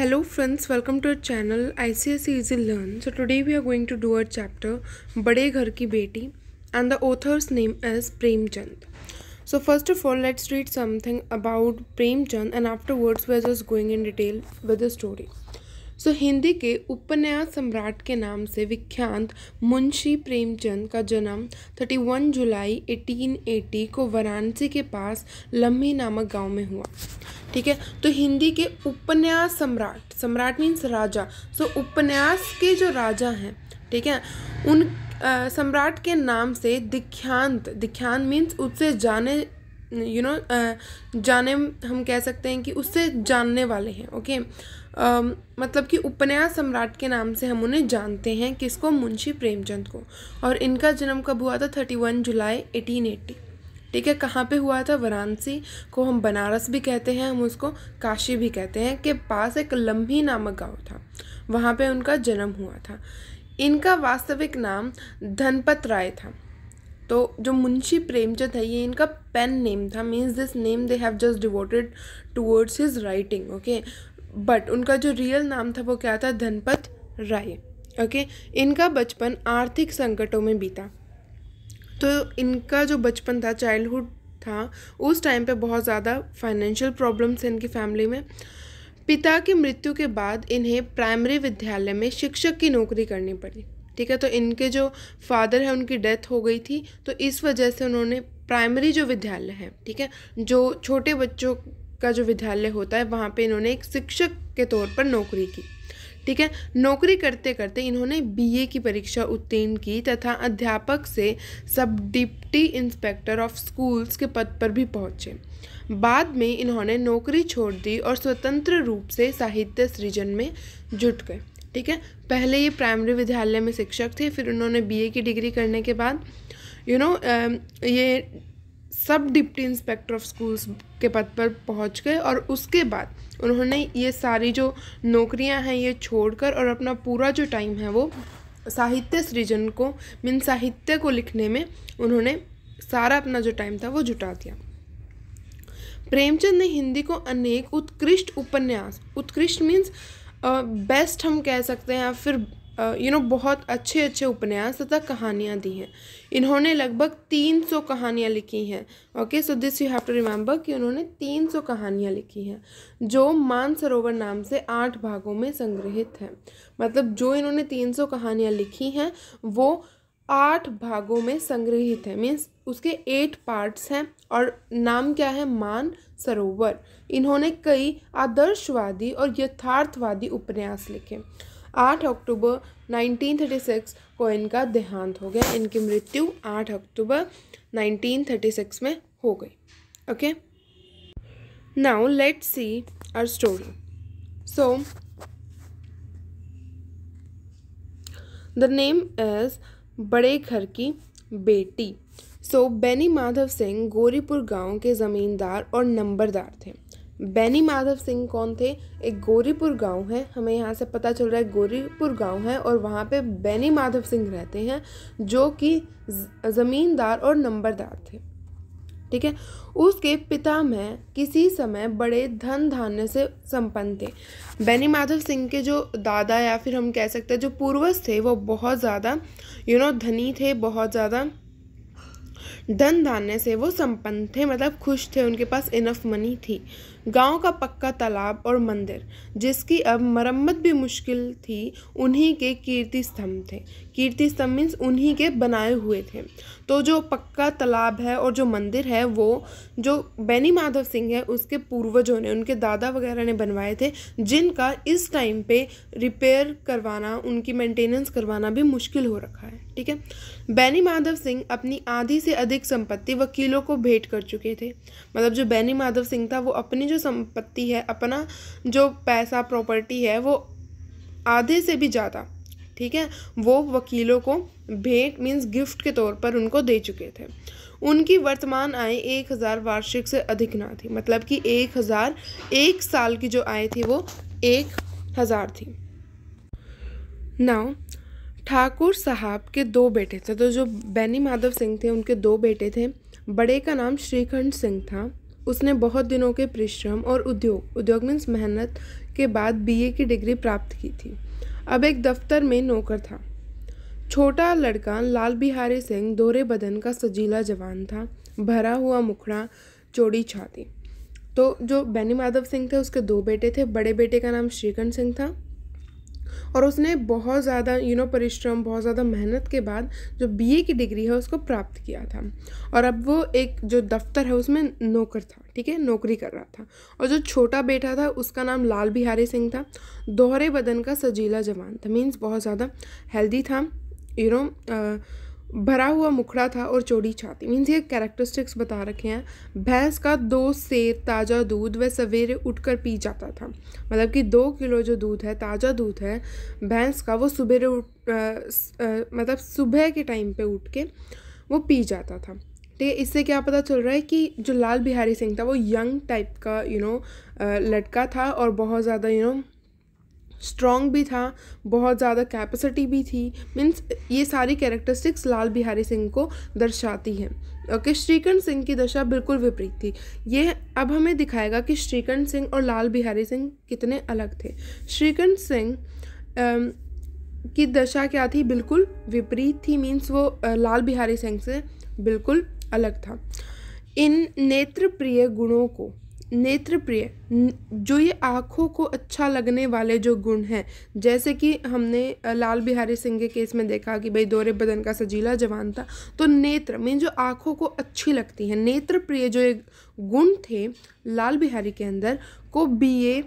Hello friends, welcome to our channel ICS Easy Learn. So today we are going to do our chapter Bade Ghar Ki Beti and the author's name is Prem Chand. So first of all, let's read something about Prem Chand and afterwards we're just going in detail with the story. सो हिंदी के उपन्यास सम्राट के नाम से विख्यात मुंशी प्रेमचंद का जन्म 31 जुलाई 1880 को वाराणसी के पास लम्ही नामक गांव में हुआ ठीक है तो हिंदी के उपन्यास सम्राट सम्राट मीन्स राजा सो उपन्यास के जो राजा हैं ठीक है उन सम्राट के नाम से दीक्षांत दिख्यांत मीन्स उससे जाने यू you नो know, जाने हम कह सकते हैं कि उससे जानने वाले हैं ओके okay? आ, मतलब कि उपन्यास सम्राट के नाम से हम उन्हें जानते हैं किसको मुंशी प्रेमचंद को और इनका जन्म कब हुआ था thirty one July eighteen eighty ठीक है कहाँ पे हुआ था वाराणसी को हम बनारस भी कहते हैं हम उसको काशी भी कहते हैं के पास एक लम्बी नामक गांव था वहाँ पे उनका जन्म हुआ था इनका वास्तविक नाम धनपत राय था तो जो मुंशी प्रेमचंद है ये इनका पेन नेम था means this name they have just devoted towards his writing okay but उनका जो रियल नाम था वो क्या था धनपत राय ओके इनका बचपन आर्थिक संकटों में बीता तो इनका जो बचपन था चाइल्डहुड था उस टाइम पे बहुत ज़्यादा फाइनेंशियल प्रॉब्लम्स हैं इनकी फैमिली में पिता की मृत्यु के बाद इन्हें प्राइमरी विद्यालय में शिक्षक की नौकरी करनी पड़ी ठीक है तो इनके जो फादर है उनकी डेथ हो गई थी तो इस वजह से उन्होंने प्राइमरी जो विद्यालय है ठीक है जो छोटे बच्चों का जो विद्यालय होता है वहाँ पे इन्होंने एक शिक्षक के तौर पर नौकरी की ठीक है नौकरी करते करते इन्होंने बीए की परीक्षा उत्तीर्ण की तथा अध्यापक से सब डिप्टी इंस्पेक्टर ऑफ स्कूल्स के पद पर भी पहुँचे बाद में इन्होंने नौकरी छोड़ दी और स्वतंत्र रूप से साहित्य सृजन में जुट गए ठीक है पहले ये प्राइमरी विद्यालय में शिक्षक थे फिर उन्होंने बीए की डिग्री करने के बाद यू you नो know, ये सब डिप्टी इंस्पेक्टर ऑफ स्कूल्स के पद पर पहुंच गए और उसके बाद उन्होंने ये सारी जो नौकरियां हैं ये छोड़कर और अपना पूरा जो टाइम है वो साहित्य सृजन को मीन साहित्य को लिखने में उन्होंने सारा अपना जो टाइम था वो जुटा दिया प्रेमचंद ने हिंदी को अनेक उत्कृष्ट उपन्यास उत्कृष्ट मीन्स बेस्ट हम कह सकते हैं या फिर यू नो बहुत अच्छे अच्छे उपन्यास तथा कहानियाँ दी हैं इन्होंने लगभग तीन सौ कहानियाँ लिखी हैं okay so this you have to remember कि उन्होंने तीन सौ कहानियाँ लिखी हैं जो मानसरोवर नाम से आठ भागों में संग्रहित हैं मतलब जो इन्होंने तीन सौ कहानियाँ लिखी हैं वो आठ भागों में संग्रहित है मीन्स उसके एट पार्ट्स हैं और नाम क्या है मान सरोवर इन्होंने कई आदर्शवादी और यथार्थवादी उपन्यास लिखे आठ अक्टूबर 1936 को इनका देहांत हो गया इनकी मृत्यु आठ अक्टूबर 1936 में हो गई okay now let see our story so the name is बड़े घर की बेटी सो so, बेनी माधव सिंह गोरीपुर गांव के ज़मींदार और नंबरदार थे बैनी माधव सिंह कौन थे एक गौरीपुर गांव है हमें यहाँ से पता चल रहा है गौरीपुर गांव है और वहाँ पे बैनी माधव सिंह रहते हैं जो कि ज़मींदार और नंबरदार थे ठीक है उसके पिता में किसी समय बड़े धन धान्य से संपन्न थे बैनी माधव सिंह के जो दादा या फिर हम कह सकते हैं जो पूर्वज थे वो बहुत ज़्यादा यू नो धनी थे बहुत ज़्यादा धन धान्य से वो संपन्न थे मतलब खुश थे उनके पास इनफ मनी थी गांव का पक्का तालाब और मंदिर जिसकी अब मरम्मत भी मुश्किल थी उन्हीं के कीर्ति स्तंभ थे कीर्ति स्तंभ मीन्स उन्हीं के बनाए हुए थे तो जो पक्का तालाब है और जो मंदिर है वो जो बैनी माधव सिंह है उसके पूर्वजों ने उनके दादा वगैरह ने बनवाए थे जिनका इस टाइम पे रिपेयर करवाना उनकी मेंटेनेंस करवाना भी मुश्किल हो रखा है ठीक है बैनी माधव सिंह अपनी आधी से अधिक संपत्ति वकीलों को भेंट कर चुके थे मतलब जो बैनी माधव सिंह था वो अपनी जो संपत्ति है अपना जो पैसा प्रॉपर्टी है वो आधे से भी ज़्यादा ठीक है वो वकीलों को भेंट मीन्स गिफ्ट के तौर पर उनको दे चुके थे उनकी वर्तमान आय एक हज़ार वार्षिक से अधिक ना थी मतलब कि एक हज़ार एक साल की जो आय थी वो एक हज़ार थी नाउ ठाकुर साहब के दो बेटे थे तो जो बैनी माधव सिंह थे उनके दो बेटे थे बड़े का नाम श्रीखंड सिंह था उसने बहुत दिनों के परिश्रम और उद्योग उद्योग मीन्स मेहनत के बाद बीए की डिग्री प्राप्त की थी अब एक दफ्तर में नौकर था छोटा लड़का लाल बिहारी सिंह दोहरे बदन का सजीला जवान था भरा हुआ मुखड़ा चोड़ी छाती तो जो बैनी माधव सिंह थे उसके दो बेटे थे बड़े बेटे का नाम श्रीकंठ सिंह था और उसने बहुत ज़्यादा यू नो परिश्रम बहुत ज़्यादा मेहनत के बाद जो बीए की डिग्री है उसको प्राप्त किया था और अब वो एक जो दफ्तर है उसमें नौकर था ठीक है नौकरी कर रहा था और जो छोटा बेटा था उसका नाम लाल बिहारी सिंह था दोहरे बदन का सजीला जवान था मीन्स बहुत ज़्यादा हेल्दी था यू you नो know, भरा हुआ मुखड़ा था और चौड़ी छाती मीन्स ये कैरेक्टरिस्टिक्स बता रखे हैं भैंस का दो सेर ताज़ा दूध वह सवेरे उठकर पी जाता था मतलब कि दो किलो जो दूध है ताज़ा दूध है भैंस का वो सुबह उठ मतलब सुबह के टाइम पे उठ के वो पी जाता था ठीक है इससे क्या पता चल रहा है कि जो लाल बिहारी सिंह था वो यंग टाइप का यू नो लड़का था और बहुत ज़्यादा यू नो स्ट्रॉन्ग भी था बहुत ज़्यादा कैपेसिटी भी थी मीन्स ये सारी कैरेक्टरिस्टिक्स लाल बिहारी सिंह को दर्शाती हैं ओके okay, श्रीकंठ सिंह की दशा बिल्कुल विपरीत थी ये अब हमें दिखाएगा कि श्रीकंठ सिंह और लाल बिहारी सिंह कितने अलग थे श्रीकंठ सिंह की दशा क्या थी बिल्कुल विपरीत थी मीन्स वो लाल बिहारी सिंह से बिल्कुल अलग था इन नेत्र प्रिय गुणों को नेत्र प्रिय जो ये आँखों को अच्छा लगने वाले जो गुण हैं जैसे कि हमने लाल बिहारी सिंह के केस में देखा कि भाई दोरे बदन का सजीला जवान था तो नेत्र मीन जो आँखों को अच्छी लगती है नेत्र प्रिय जो ये गुण थे लाल बिहारी के अंदर को बी ए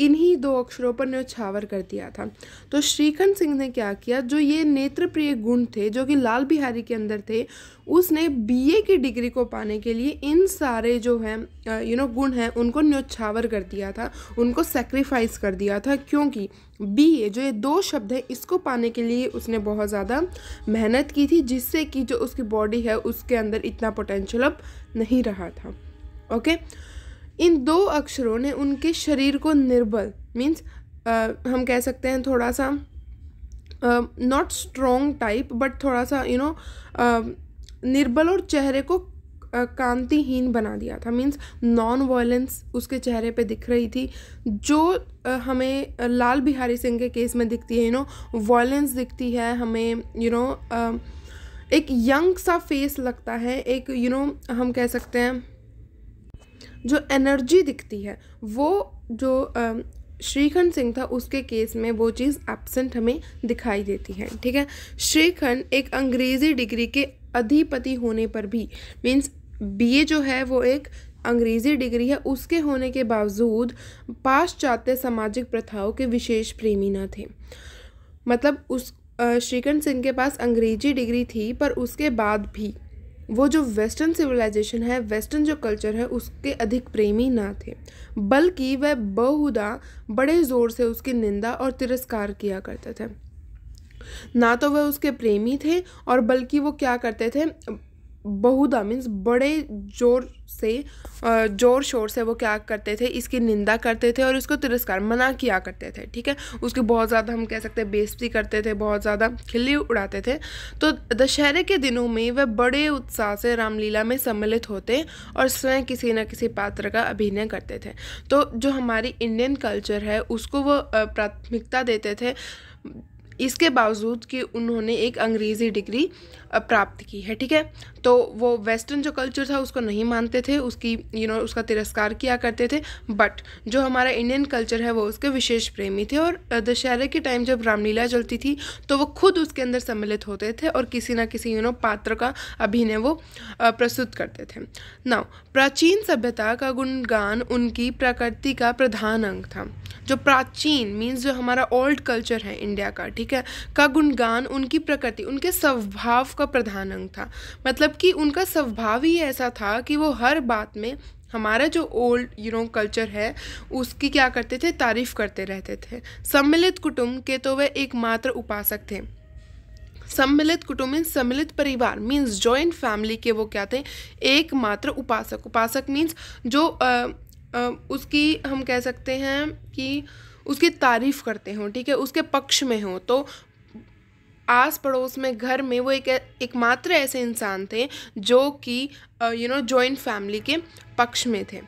इन्हीं दो अक्षरों पर न्यौछावर कर दिया था तो श्रीखंड सिंह ने क्या किया जो ये नेत्रप्रिय गुण थे जो कि लाल बिहारी के अंदर थे उसने बीए की डिग्री को पाने के लिए इन सारे जो हैं यू नो गुण हैं उनको न्योछावर कर दिया था उनको सेक्रीफाइस कर दिया था क्योंकि बी ए जो ये दो शब्द हैं इसको पाने के लिए उसने बहुत ज़्यादा मेहनत की थी जिससे कि जो उसकी बॉडी है उसके अंदर इतना पोटेंशियल अब नहीं रहा था ओके okay? इन दो अक्षरों ने उनके शरीर को निर्बल मीन्स हम कह सकते हैं थोड़ा सा नॉट स्ट्रोंग टाइप बट थोड़ा सा यू नो निर्बल और चेहरे को कांतिहीन बना दिया था मीन्स नॉन वायलेंस उसके चेहरे पे दिख रही थी जो uh, हमें लाल बिहारी सिंह के केस में दिखती है यू नो वायलेंस दिखती है हमें यू you नो know, एक यंग सा फेस लगता है एक यू you नो know, हम कह सकते हैं जो एनर्जी दिखती है वो जो श्रीखंड सिंह था उसके केस में वो चीज़ एबसेंट हमें दिखाई देती है ठीक है श्रीखंड एक अंग्रेज़ी डिग्री के अधिपति होने पर भी मीन्स बीए जो है वो एक अंग्रेज़ी डिग्री है उसके होने के बावजूद पाश्चात्य सामाजिक प्रथाओं के विशेष प्रेमी न थे मतलब उस श्रीकंठ सिंह के पास अंग्रेजी डिग्री थी पर उसके बाद भी वो जो वेस्टर्न सिविलाइजेशन है वेस्टर्न जो कल्चर है उसके अधिक प्रेमी ना थे बल्कि वह बहुदा बड़े ज़ोर से उसकी निंदा और तिरस्कार किया करते थे ना तो वह उसके प्रेमी थे और बल्कि वो क्या करते थे बहुधा मीन्स बड़े जोर से जोर शोर से वो क्या करते थे इसकी निंदा करते थे और इसको तिरस्कार मना किया करते थे ठीक है उसकी बहुत ज़्यादा हम कह सकते हैं बेस्ती करते थे बहुत ज़्यादा खिल्ली उड़ाते थे तो दशहरे के दिनों में वह बड़े उत्साह से रामलीला में सम्मिलित होते और स्वयं किसी न किसी पात्र का अभिनय करते थे तो जो हमारी इंडियन कल्चर है उसको वो प्राथमिकता देते थे इसके बावजूद कि उन्होंने एक अंग्रेज़ी डिग्री प्राप्त की है ठीक है तो वो वेस्टर्न जो कल्चर था उसको नहीं मानते थे उसकी यू you नो know, उसका तिरस्कार किया करते थे बट जो हमारा इंडियन कल्चर है वो उसके विशेष प्रेमी थे और दशहरे के टाइम जब रामलीला चलती थी तो वो खुद उसके अंदर सम्मिलित होते थे और किसी ना किसी यू you नो know, पात्र का अभिनय वो प्रस्तुत करते थे ना प्राचीन सभ्यता का गुणगान उनकी प्रकृति का प्रधान अंग था जो प्राचीन मीन्स जो हमारा ओल्ड कल्चर है इंडिया का ठीक ठीक है का गुणगान उनकी प्रकृति उनके स्वभाव का प्रधान अंग था मतलब कि उनका स्वभाव ही ऐसा था कि वो हर बात में हमारा जो ओल्ड यू नो कल्चर है उसकी क्या करते थे तारीफ़ करते रहते थे सम्मिलित कुटुंब के तो वह एकमात्र उपासक थे सम्मिलित कुटुंब मीन्स सम्मिलित परिवार मीन्स जॉइंट फैमिली के वो क्या थे एकमात्र उपासक उपासक मीन्स जो आ, आ, उसकी हम कह सकते हैं कि उसकी तारीफ़ करते हों ठीक है उसके पक्ष में हों तो आस पड़ोस में घर में वो एक एकमात्र ऐसे इंसान थे जो कि यू नो जॉइंट फैमिली के पक्ष में थे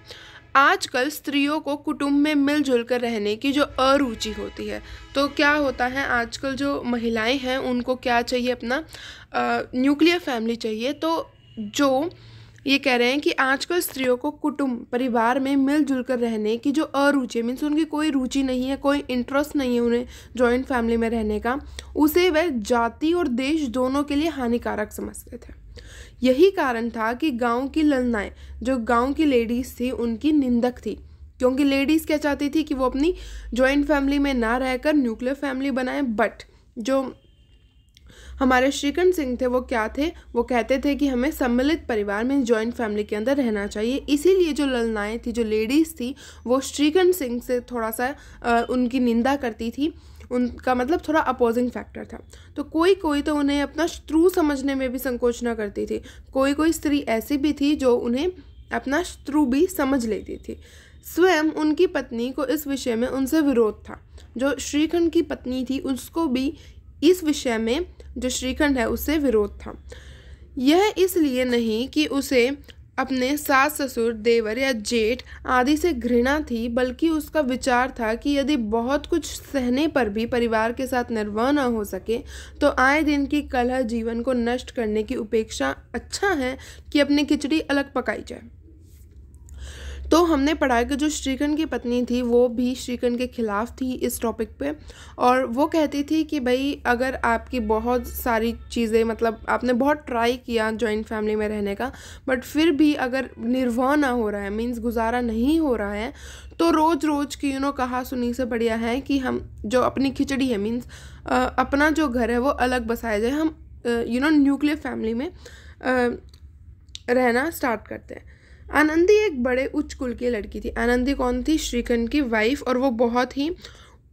आजकल स्त्रियों को कुटुंब में मिलजुल कर रहने की जो अरुचि होती है तो क्या होता है आजकल जो महिलाएं हैं उनको क्या चाहिए अपना न्यूक्लियर फैमिली चाहिए तो जो ये कह रहे हैं कि आजकल स्त्रियों को कुटुंब परिवार में मिलजुल कर रहने की जो अरुचि मीन्स उनकी कोई रुचि नहीं है कोई इंटरेस्ट नहीं है उन्हें जॉइंट फैमिली में रहने का उसे वह जाति और देश दोनों के लिए हानिकारक समझते थे यही कारण था कि गांव की ललनाएँ जो गांव की लेडीज़ थी उनकी निंदक थी क्योंकि लेडीज़ क्या चाहती थी कि वो अपनी जॉइंट फैमिली में ना रहकर न्यूक्लियर फैमिली बनाएं बट जो हमारे श्रीकंठ सिंह थे वो क्या थे वो कहते थे कि हमें सम्मिलित परिवार में जॉइंट फैमिली के अंदर रहना चाहिए इसीलिए जो ललनाएँ थी जो लेडीज़ थी वो श्रीकंठ सिंह से थोड़ा सा आ, उनकी निंदा करती थी उनका मतलब थोड़ा अपोजिंग फैक्टर था तो कोई कोई तो उन्हें अपना शत्रु समझने में भी संकोच ना करती थी कोई कोई स्त्री ऐसी भी थी जो उन्हें अपना शत्रु भी समझ लेती थी स्वयं उनकी पत्नी को इस विषय में उनसे विरोध था जो श्रीखंड की पत्नी थी उसको भी इस विषय में जो श्रीखंड है उससे विरोध था यह इसलिए नहीं कि उसे अपने सास ससुर देवर या जेठ आदि से घृणा थी बल्कि उसका विचार था कि यदि बहुत कुछ सहने पर भी परिवार के साथ निर्वाह न हो सके तो आए दिन की कलह जीवन को नष्ट करने की उपेक्षा अच्छा है कि अपनी खिचड़ी अलग पकाई जाए तो हमने पढ़ा कि जो श्रीकंड की पत्नी थी वो भी श्रीकंड के खिलाफ थी इस टॉपिक पे और वो कहती थी कि भाई अगर आपकी बहुत सारी चीज़ें मतलब आपने बहुत ट्राई किया जॉइंट फैमिली में रहने का बट फिर भी अगर निर्वाह ना हो रहा है मीन्स गुजारा नहीं हो रहा है तो रोज़ रोज़ की यू नो कहा सुनी से बढ़िया है कि हम जो अपनी खिचड़ी है मीन्स अपना जो घर है वो अलग बसाया जाए हम यू नो न्यूक्लियर फैमिली में आ, रहना स्टार्ट करते हैं आनंदी एक बड़े उच्च कुल की लड़की थी आनंदी कौन थी श्रीखंड की वाइफ और वो बहुत ही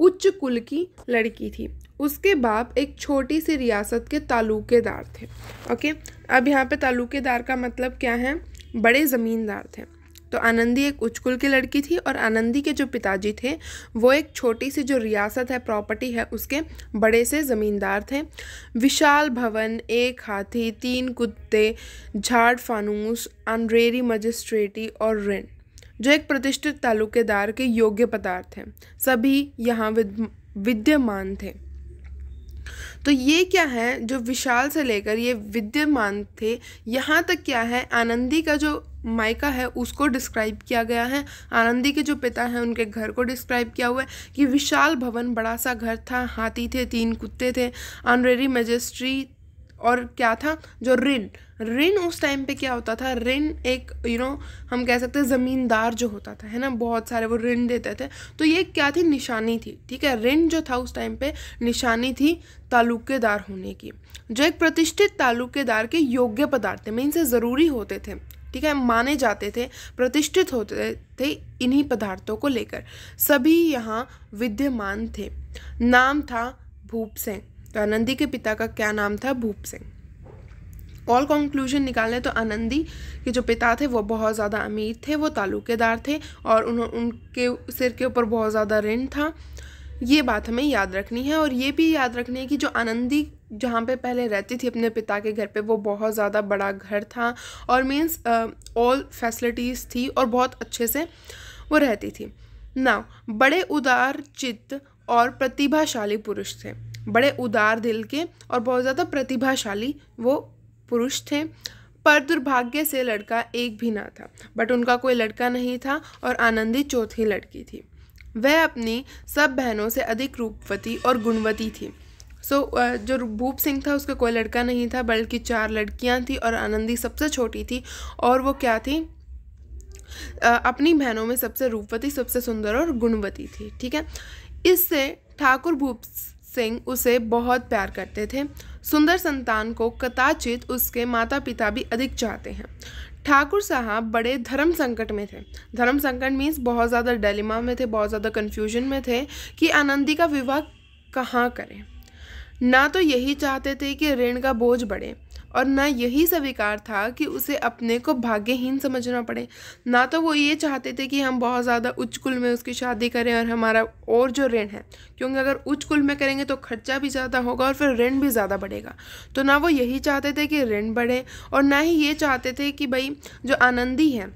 उच्च कुल की लड़की थी उसके बाप एक छोटी सी रियासत के तालुकेदार थे ओके अब यहाँ पे तालुकेदार का मतलब क्या है बड़े ज़मींदार थे तो आनंदी एक उचकुल की लड़की थी और आनंदी के जो पिताजी थे वो एक छोटी सी जो रियासत है प्रॉपर्टी है उसके बड़े से ज़मींदार थे विशाल भवन एक हाथी तीन कुत्ते झाड़ फानूस अनरेरी मजिस्ट्रेटी और रिन जो एक प्रतिष्ठित तालुकेदार के योग्य पदार्थ हैं सभी यहाँ विद्यमान थे तो ये क्या है जो विशाल से लेकर ये विद्यमान थे यहाँ तक क्या है आनंदी का जो मायका है उसको डिस्क्राइब किया गया है आनंदी के जो पिता हैं उनके घर को डिस्क्राइब किया हुआ है कि विशाल भवन बड़ा सा घर था हाथी थे तीन कुत्ते थे ऑनरेरी मजिस्ट्री और क्या था जो रिन ऋण उस टाइम पे क्या होता था ऋण एक यू you नो know, हम कह सकते हैं ज़मींदार जो होता था है ना बहुत सारे वो ऋण देते थे तो ये क्या थी निशानी थी ठीक है ऋण जो था उस टाइम पे निशानी थी ताल्लुकेदार होने की जो एक प्रतिष्ठित ताल्लुकेदार के योग्य पदार्थ थे से ज़रूरी होते थे ठीक है माने जाते थे प्रतिष्ठित होते थे इन्हीं पदार्थों को लेकर सभी यहाँ विद्यमान थे नाम था भूप सिंह तो आनंदी के पिता का क्या नाम था भूप सिंह ऑल कंक्लूजन निकालें तो आनंदी के जो पिता थे वो बहुत ज़्यादा अमीर थे वो ताल्लुकेदार थे और उन्हों उनके सिर के ऊपर बहुत ज़्यादा ऋण था ये बात हमें याद रखनी है और ये भी याद रखनी है कि जो आनंदी जहाँ पे पहले रहती थी अपने पिता के घर पे वो बहुत ज़्यादा बड़ा घर था और मीन्स ऑल फैसिलिटीज़ थी और बहुत अच्छे से वो रहती थी ना बड़े उदार चित्त और प्रतिभाशाली पुरुष थे बड़े उदार दिल के और बहुत ज़्यादा प्रतिभाशाली वो पुरुष थे पर दुर्भाग्य से लड़का एक भी ना था बट उनका कोई लड़का नहीं था और आनंदी चौथी लड़की थी वह अपनी सब बहनों से अधिक रूपवती और गुणवती थी सो so, जो भूप सिंह था उसका कोई लड़का नहीं था बल्कि चार लड़कियां थी और आनंदी सबसे छोटी थी और वो क्या थी अपनी बहनों में सबसे रूपवती सबसे सुंदर और गुणवती थी ठीक है इससे ठाकुर भूप सिंह उसे बहुत प्यार करते थे सुंदर संतान को कदाचित उसके माता पिता भी अधिक चाहते हैं ठाकुर साहब बड़े धर्म संकट में थे धर्म संकट मीन्स बहुत ज़्यादा डलिमा में थे बहुत ज़्यादा कन्फ्यूजन में थे कि आनंदी का विवाह कहाँ करें ना तो यही चाहते थे कि ऋण का बोझ बढ़े और ना यही स्वीकार था कि उसे अपने को भाग्यहीन समझना पड़े ना तो वो ये चाहते थे कि हम बहुत ज़्यादा उच्च कुल में उसकी शादी करें और हमारा और जो ऋण है क्योंकि अगर उच्च कुल में करेंगे तो खर्चा भी ज़्यादा होगा और फिर ऋण भी ज़्यादा बढ़ेगा तो ना वो यही चाहते थे कि ऋण बढ़े और ना ही ये चाहते थे कि भाई जो आनंदी हैं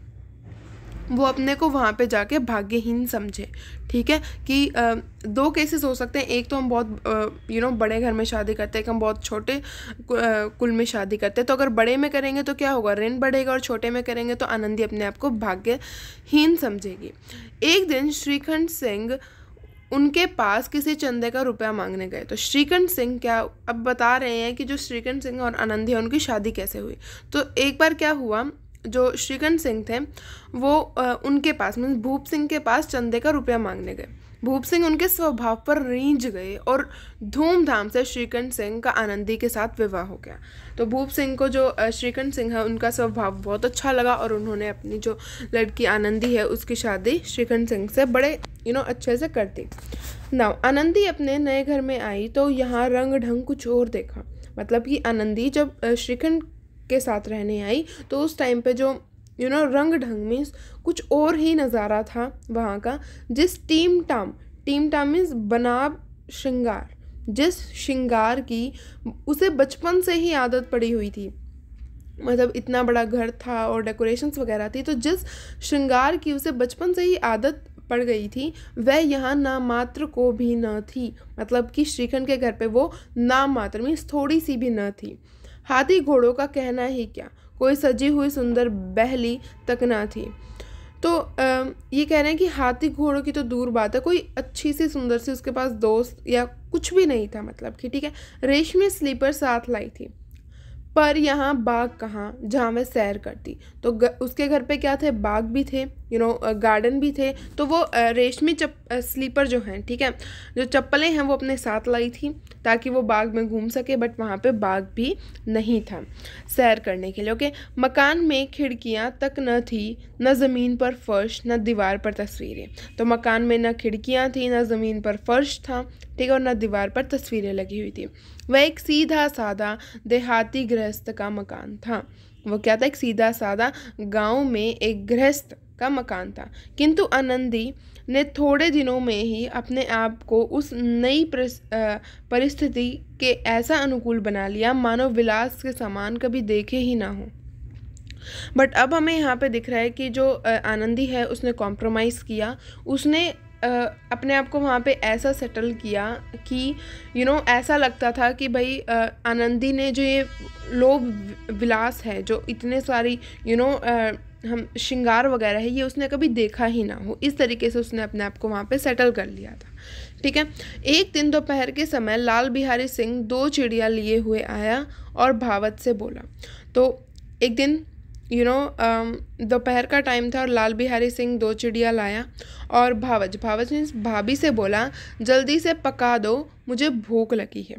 वो अपने को वहाँ पे जाके भाग्यहीन समझे ठीक है कि आ, दो केसेस हो सकते हैं एक तो हम बहुत यू नो बड़े घर में शादी करते हैं एक हम बहुत छोटे कुल में शादी करते हैं तो अगर बड़े में करेंगे तो क्या होगा ऋण बढ़ेगा और छोटे में करेंगे तो आनंदी अपने आप को भाग्यहीन समझेगी एक दिन श्रीखंड सिंह उनके पास किसी चंदे का रुपया मांगने गए तो श्रीकंठ सिंह क्या अब बता रहे हैं कि जो श्रीकंठ सिंह और आनंदी है उनकी शादी कैसे हुई तो एक बार क्या हुआ जो श्रीगन सिंह थे वो उनके पास मीन्स भूप सिंह के पास चंदे का रुपया मांगने गए भूप सिंह उनके स्वभाव पर रींझ गए और धूमधाम से श्रीकंठ सिंह का आनंदी के साथ विवाह हो गया तो भूप सिंह को जो श्रीकंठ सिंह है उनका स्वभाव बहुत अच्छा लगा और उन्होंने अपनी जो लड़की आनंदी है उसकी शादी श्रीकंठ सिंह से बड़े यू नो अच्छे से कर दी ना आनंदी अपने नए घर में आई तो यहाँ रंग ढंग कुछ और देखा मतलब कि आनंदी जब श्रीखंड के साथ रहने आई तो उस टाइम पे जो यू नो रंग ढंग मीन्स कुछ और ही नज़ारा था वहाँ का जिस टीम टाम टीम टाम मीन्स बनाब श्रृंगार जिस श्रृंगार की उसे बचपन से ही आदत पड़ी हुई थी मतलब इतना बड़ा घर था और डेकोरेशंस वगैरह थी तो जिस श्रृंगार की उसे बचपन से ही आदत पड़ गई थी वह यहाँ मात्र को भी न थी मतलब कि श्रीखंड के घर पे वो मात्र मीन्स थोड़ी सी भी न थी हाथी घोड़ों का कहना ही क्या कोई सजी हुई सुंदर बहली तक ना थी तो ये कह रहे हैं कि हाथी घोड़ों की तो दूर बात है कोई अच्छी सी सुंदर सी उसके पास दोस्त या कुछ भी नहीं था मतलब कि ठीक है रेशमी स्लीपर साथ लाई थी पर यहाँ बाघ कहाँ जहाँ वह सैर करती तो उसके घर पे क्या थे बाघ भी थे यू नो गार्डन भी थे तो वो रेशमी चप स्लीपर जो हैं ठीक है जो चप्पलें हैं वो अपने साथ लाई थी ताकि वो बाग में घूम सके बट वहाँ पे बाग भी नहीं था सैर करने के लिए ओके मकान में खिड़कियाँ तक न थी न ज़मीन पर फर्श न दीवार पर तस्वीरें तो मकान में न खिड़कियाँ थी न ज़मीन पर फर्श था ठीक है और न दीवार पर तस्वीरें लगी हुई थी वह एक सीधा साधा देहाती गृहस्थ का मकान था वो क्या था एक सीधा साधा गाँव में एक गृहस्थ का मकान था किंतु आनंदी ने थोड़े दिनों में ही अपने आप को उस नई परिस्थिति के ऐसा अनुकूल बना लिया मानो विलास के सामान कभी देखे ही ना हो बट अब हमें यहाँ पे दिख रहा है कि जो आनंदी है उसने कॉम्प्रोमाइज़ किया उसने अपने आप को वहाँ पे ऐसा सेटल किया कि यू नो ऐसा लगता था कि भाई आनंदी ने जो ये लोभ विलास है जो इतने सारी यू नो हम श्रृंगार वगैरह है ये उसने कभी देखा ही ना हो इस तरीके से उसने अपने आप को वहाँ पे सेटल कर लिया था ठीक है एक दिन दोपहर के समय लाल बिहारी सिंह दो चिड़िया लिए हुए आया और भावत से बोला तो एक दिन यू नो um, दोपहर का टाइम था और लाल बिहारी सिंह दो चिड़िया लाया और भावज भावज ने भाभी से बोला जल्दी से पका दो मुझे भूख लगी है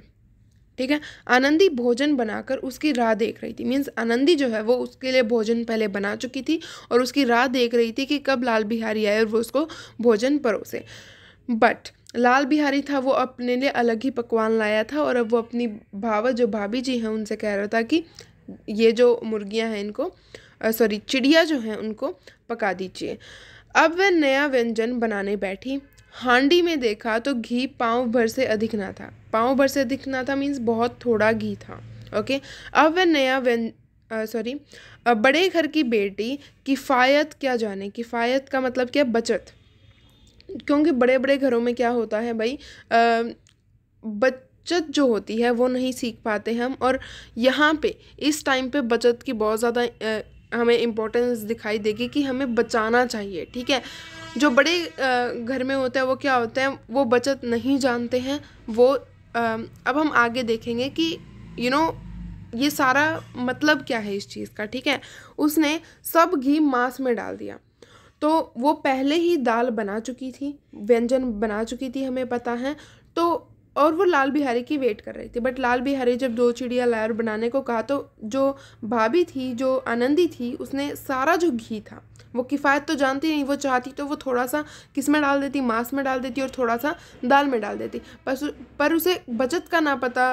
ठीक है आनंदी भोजन बनाकर उसकी राह देख रही थी मीन्स आनंदी जो है वो उसके लिए भोजन पहले बना चुकी थी और उसकी राह देख रही थी कि कब लाल बिहारी आए और वो उसको भोजन परोसे बट लाल बिहारी था वो अपने लिए अलग ही पकवान लाया था और अब वो अपनी भावा जो भाभी जी हैं उनसे कह रहा था कि ये जो मुर्गियाँ हैं इनको सॉरी चिड़िया जो हैं उनको पका दीजिए अब वह नया व्यंजन बनाने बैठी हांडी में देखा तो घी पाँव भर से अधिक ना था पाँव भर से अधिक ना था मीन्स बहुत थोड़ा घी था ओके अब वह नया व्यं सॉरी बड़े घर की बेटी किफ़ायत क्या जाने किफ़ायत का मतलब क्या बचत क्योंकि बड़े बड़े घरों में क्या होता है भाई बचत जो होती है वो नहीं सीख पाते हम और यहाँ पे इस टाइम पे बचत की बहुत ज़्यादा हमें इम्पोर्टेंस दिखाई देगी कि हमें बचाना चाहिए ठीक है जो बड़े घर में होते हैं वो क्या होता है वो बचत नहीं जानते हैं वो अब हम आगे देखेंगे कि यू नो ये सारा मतलब क्या है इस चीज़ का ठीक है उसने सब घी मांस में डाल दिया तो वो पहले ही दाल बना चुकी थी व्यंजन बना चुकी थी हमें पता है तो और वो लाल बिहारी की वेट कर रही थी बट लाल बिहारी जब दो चिड़िया लायर बनाने को कहा तो जो भाभी थी जो आनंदी थी उसने सारा जो घी था वो किफ़ायत तो जानती नहीं वो चाहती तो वो थोड़ा सा किस में डाल देती मांस में डाल देती और थोड़ा सा दाल में डाल देती पर पर उसे बचत का ना पता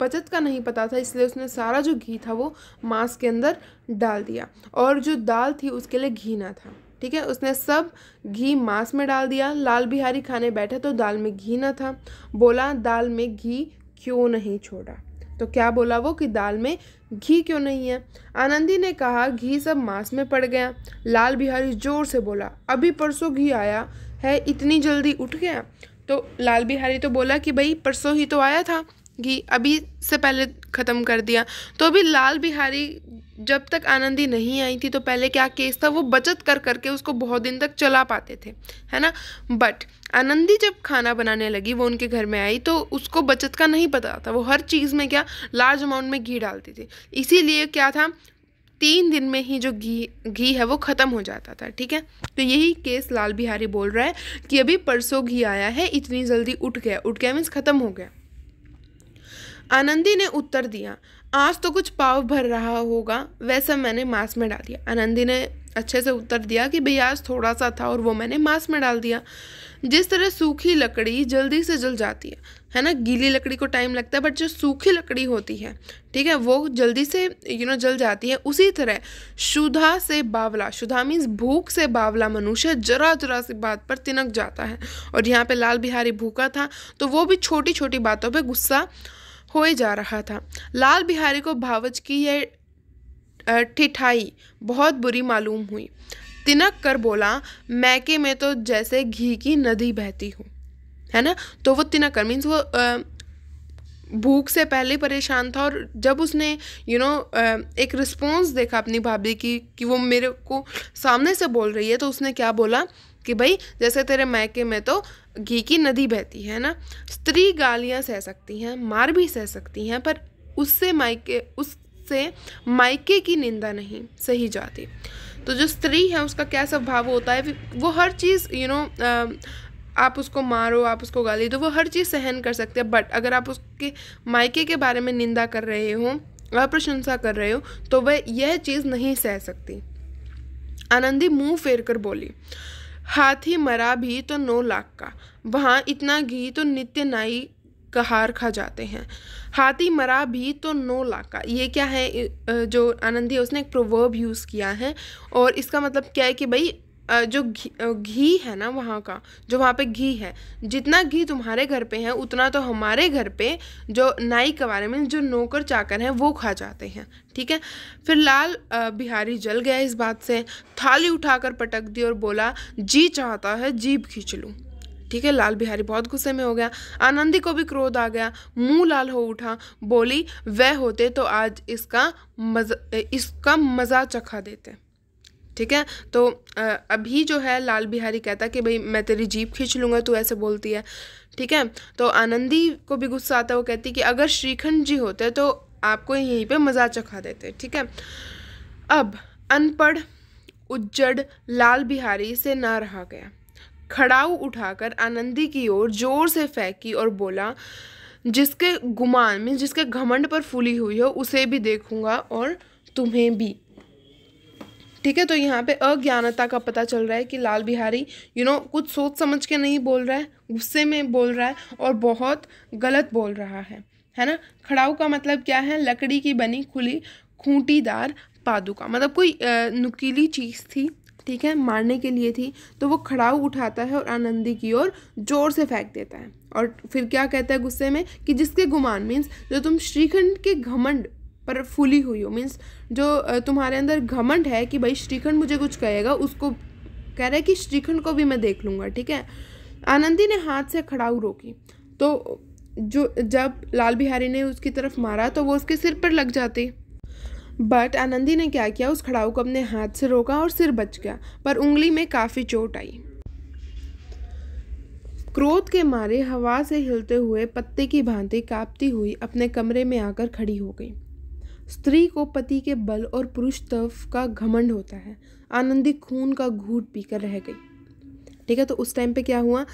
बचत का नहीं पता था इसलिए उसने सारा जो घी था वो मांस के अंदर डाल दिया और जो दाल थी उसके लिए घी ना था ठीक है उसने सब घी मांस में डाल दिया लाल बिहारी खाने बैठे तो दाल में घी ना था बोला दाल में घी क्यों नहीं छोड़ा तो क्या बोला वो कि दाल में घी क्यों नहीं है आनंदी ने कहा घी सब मांस में पड़ गया लाल बिहारी जोर से बोला अभी परसों घी आया है इतनी जल्दी उठ गया तो लाल बिहारी तो बोला कि भाई परसों ही तो आया था घी अभी से पहले ख़त्म कर दिया तो अभी लाल बिहारी जब तक आनंदी नहीं आई थी तो पहले क्या केस था वो बचत कर करके उसको बहुत दिन तक चला पाते थे है ना बट आनंदी जब खाना बनाने लगी वो उनके घर में आई तो उसको बचत का नहीं पता था वो हर चीज़ में क्या लार्ज अमाउंट में घी डालती थी इसीलिए क्या था तीन दिन में ही जो घी घी है वो ख़त्म हो जाता था ठीक है तो यही केस लाल बिहारी बोल रहा है कि अभी परसों घी आया है इतनी जल्दी उठ गया उठ गया मीन्स ख़त्म हो गया आनंदी ने उत्तर दिया आज तो कुछ पाव भर रहा होगा वैसा मैंने मांस में डाल दिया आनंदी ने अच्छे से उत्तर दिया कि भैया आज थोड़ा सा था और वो मैंने मांस में डाल दिया जिस तरह सूखी लकड़ी जल्दी से जल जाती है है ना गीली लकड़ी को टाइम लगता है बट जो सूखी लकड़ी होती है ठीक है वो जल्दी से यू नो जल जाती है उसी तरह शुदा से बावला शुदा मीन्स भूख से बावला मनुष्य जरा जरा सी बात पर तिनक जाता है और यहाँ पे लाल बिहारी भूखा था तो वो भी छोटी छोटी बातों पर गुस्सा हो जा रहा था लाल बिहारी को भावच की यह ठिठाई बहुत बुरी मालूम हुई तिनक कर बोला मैके में तो जैसे घी की नदी बहती हूँ है ना तो वो तिनक कर मीन्स वो भूख से पहले परेशान था और जब उसने यू you नो know, एक रिस्पॉन्स देखा अपनी भाभी की कि वो मेरे को सामने से बोल रही है तो उसने क्या बोला कि भाई जैसे तेरे मैके में तो घी की नदी बहती है ना स्त्री गालियाँ सह सकती हैं मार भी सह सकती हैं पर उससे मायके उससे मायके की निंदा नहीं सही जाती तो जो स्त्री है उसका क्या स्वभाव होता है वो हर चीज़ यू नो आप उसको मारो आप उसको गाली दो वो हर चीज़ सहन कर सकते हैं बट अगर आप उसके मायके के बारे में निंदा कर रहे हो अप्रशंसा कर रहे हो तो वह यह चीज़ नहीं सह सकती आनंदी मुंह फेर कर बोली हाथी मरा भी तो नौ लाख का वहाँ इतना घी तो नित्य नाई कहार खा जाते हैं हाथी मरा भी तो नो लाका ये क्या है जो आनंदी है उसने एक प्रोवर्ब यूज़ किया है और इसका मतलब क्या है कि भाई जो घी घी है ना वहाँ का जो वहाँ पे घी है जितना घी तुम्हारे घर पे है उतना तो हमारे घर पे जो नाई कवारे में जो नौकर चाकर हैं वो खा जाते हैं ठीक है फिर लाल बिहारी जल गया इस बात से थाली उठाकर पटक दी और बोला जी चाहता है जीभ खींच लूँ ठीक है लाल बिहारी बहुत गुस्से में हो गया आनंदी को भी क्रोध आ गया मुंह लाल हो उठा बोली वह होते तो आज इसका मज इसका मज़ा चखा देते ठीक है तो अभी जो है लाल बिहारी कहता कि भाई मैं तेरी जीप खींच लूँगा तू ऐसे बोलती है ठीक है तो आनंदी को भी गुस्सा आता है वो कहती कि अगर श्रीखंड जी होते तो आपको यहीं पे मज़ा चखा देते ठीक है अब अनपढ़ उज्जड़ लाल बिहारी से ना रहा गया खड़ाऊ उठाकर आनंदी की ओर जोर से फेंकी और बोला जिसके गुमान में जिसके घमंड पर फूली हुई हो उसे भी देखूंगा और तुम्हें भी ठीक है तो यहाँ पे अज्ञानता का पता चल रहा है कि लाल बिहारी यू नो कुछ सोच समझ के नहीं बोल रहा है गुस्से में बोल रहा है और बहुत गलत बोल रहा है है ना खड़ाऊ का मतलब क्या है लकड़ी की बनी खुली खूंटीदार पादुका मतलब कोई नुकीली चीज़ थी ठीक है मारने के लिए थी तो वो खड़ाऊ उठाता है और आनंदी की ओर जोर से फेंक देता है और फिर क्या कहता है गुस्से में कि जिसके गुमान मीन्स जो तुम श्रीखंड के घमंड पर फूली हुई हो मीन्स जो तुम्हारे अंदर घमंड है कि भाई श्रीखंड मुझे कुछ कहेगा उसको कह रहा है कि श्रीखंड को भी मैं देख लूँगा ठीक है आनंदी ने हाथ से खड़ाऊ रोकी तो जो जब लाल बिहारी ने उसकी तरफ मारा तो वो उसके सिर पर लग जाती बट आनंदी ने क्या किया उस खड़ाऊ को अपने हाथ से रोका और सिर बच गया पर उंगली में काफ़ी चोट आई क्रोध के मारे हवा से हिलते हुए पत्ते की भांति कांपती हुई अपने कमरे में आकर खड़ी हो गई स्त्री को पति के बल और पुरुष तव का घमंड होता है आनंदी खून का घूट पीकर रह गई ठीक है तो उस टाइम पे क्या हुआ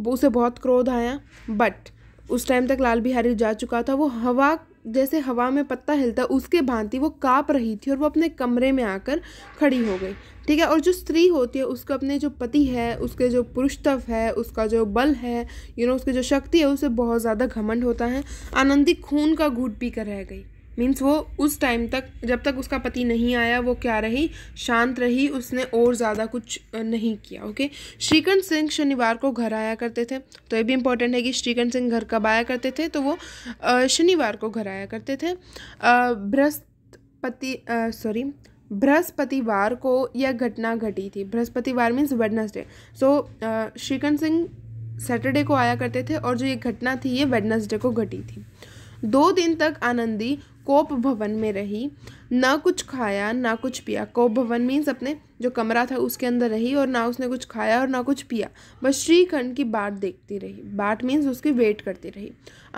वो उसे बहुत क्रोध आया बट उस टाइम तक लाल बिहारी जा चुका था वो हवा जैसे हवा में पत्ता हिलता उसके भांति वो काँप रही थी और वो अपने कमरे में आकर खड़ी हो गई ठीक है और जो स्त्री होती है उसको अपने जो पति है उसके जो पुरुषत्व है उसका जो बल है यू नो उसकी जो शक्ति है उसे बहुत ज़्यादा घमंड होता है आनंदी खून का घूट पीकर रह गई मीन्स वो उस टाइम तक जब तक उसका पति नहीं आया वो क्या रही शांत रही उसने और ज़्यादा कुछ नहीं किया ओके श्रीकंठ सिंह शनिवार को घर आया करते थे तो ये भी इम्पोर्टेंट है कि श्रीकंठ सिंह घर कब आया करते थे तो वो शनिवार को घर आया करते थे बृहस्पति सॉरी बृहस्पतिवार को यह घटना घटी थी बृहस्पतिवार means Wednesday so Shrikanth Singh Saturday को आया करते थे और जो ये घटना थी ये वेडनसडे को घटी थी दो दिन तक आनंदी कोप भवन में रही ना कुछ खाया ना कुछ पिया कोप भवन मीन्स अपने जो कमरा था उसके अंदर रही और ना उसने कुछ खाया और ना कुछ पिया बस श्रीखंड की बाट देखती रही बाट मीन्स उसकी वेट करती रही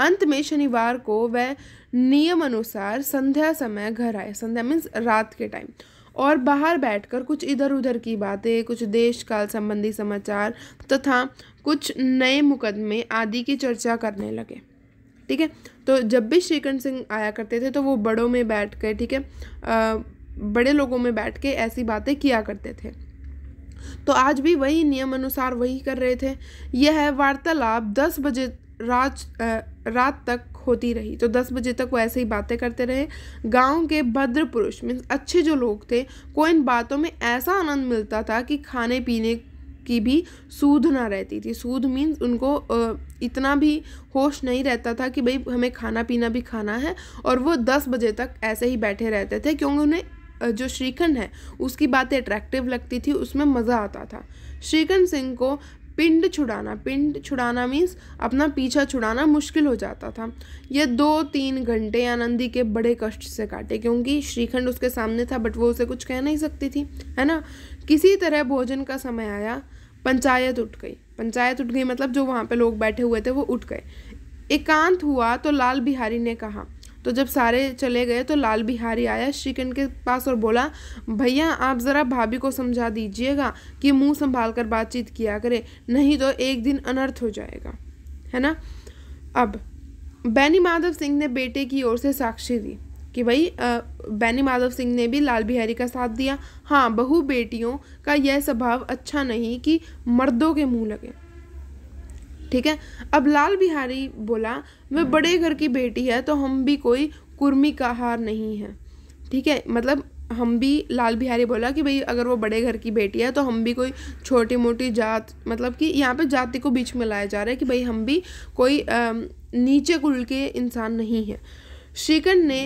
अंत में शनिवार को वह नियम अनुसार संध्या समय घर आए संध्या मीन्स रात के टाइम और बाहर बैठकर कुछ इधर उधर की बातें कुछ देश काल संबंधी समाचार तथा कुछ नए मुकदमे आदि की चर्चा करने लगे ठीक है तो जब भी श्रीकंठ सिंह आया करते थे तो वो बड़ों में बैठ कर ठीक है बड़े लोगों में बैठ के ऐसी बातें किया करते थे तो आज भी वही नियम अनुसार वही कर रहे थे यह वार्तालाप दस बजे रात रात तक होती रही तो दस बजे तक वो ऐसे ही बातें करते रहे गांव के भद्र पुरुष मीन्स अच्छे जो लोग थे को इन बातों में ऐसा आनंद मिलता था कि खाने पीने की भी सूध ना रहती थी सूध मीन्स उनको इतना भी होश नहीं रहता था कि भाई हमें खाना पीना भी खाना है और वो दस बजे तक ऐसे ही बैठे रहते थे क्योंकि उन्हें जो श्रीखंड है उसकी बातें अट्रैक्टिव लगती थी उसमें मज़ा आता था श्रीखंड सिंह को पिंड छुड़ाना पिंड छुड़ाना मीन्स अपना पीछा छुड़ाना मुश्किल हो जाता था यह दो तीन घंटे आनंदी के बड़े कष्ट से काटे क्योंकि श्रीखंड उसके सामने था बट वो उसे कुछ कह नहीं सकती थी है ना किसी तरह भोजन का समय आया पंचायत उठ गई पंचायत उठ गई मतलब जो वहाँ पे लोग बैठे हुए थे वो उठ गए एकांत हुआ तो लाल बिहारी ने कहा तो जब सारे चले गए तो लाल बिहारी आया श्रीकंठ के पास और बोला भैया आप ज़रा भाभी को समझा दीजिएगा कि मुंह संभाल कर बातचीत किया करे नहीं तो एक दिन अनर्थ हो जाएगा है ना अब बैनी माधव सिंह ने बेटे की ओर से साक्षी दी कि भाई बैनी माधव सिंह ने भी लाल बिहारी का साथ दिया हाँ बहु बेटियों का यह स्वभाव अच्छा नहीं कि मर्दों के मुंह लगे ठीक है अब लाल बिहारी बोला वह हम्म। बड़े घर की बेटी है तो हम भी कोई कुर्मी का हार नहीं है ठीक है मतलब हम भी लाल बिहारी बोला कि भाई अगर वो बड़े घर की बेटी है तो हम भी कोई छोटी मोटी जात मतलब कि यहाँ पे जाति को बीच में लाया जा रहा है कि भाई हम भी कोई आ, नीचे कुल के इंसान नहीं है श्रीकंड ने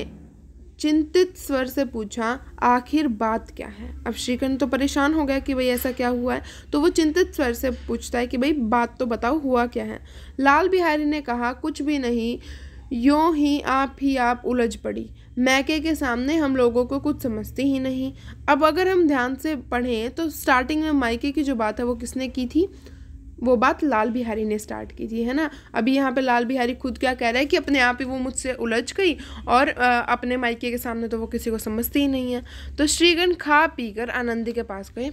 चिंतित स्वर से पूछा आखिर बात क्या है अब श्रीकंठ तो परेशान हो गया कि भाई ऐसा क्या हुआ है तो वो चिंतित स्वर से पूछता है कि भाई बात तो बताओ हुआ क्या है लाल बिहारी ने कहा कुछ भी नहीं यों ही आप ही आप उलझ पड़ी मैके के सामने हम लोगों को कुछ समझती ही नहीं अब अगर हम ध्यान से पढ़ें तो स्टार्टिंग में मायके की जो बात है वो किसने की थी वो बात लाल बिहारी ने स्टार्ट की थी है ना अभी यहाँ पे लाल बिहारी खुद क्या कह रहा है कि अपने आप ही वो मुझसे उलझ गई और आ, अपने मायके के सामने तो वो किसी को समझती ही नहीं है तो श्रीगण खा पी कर आनंदी के पास गए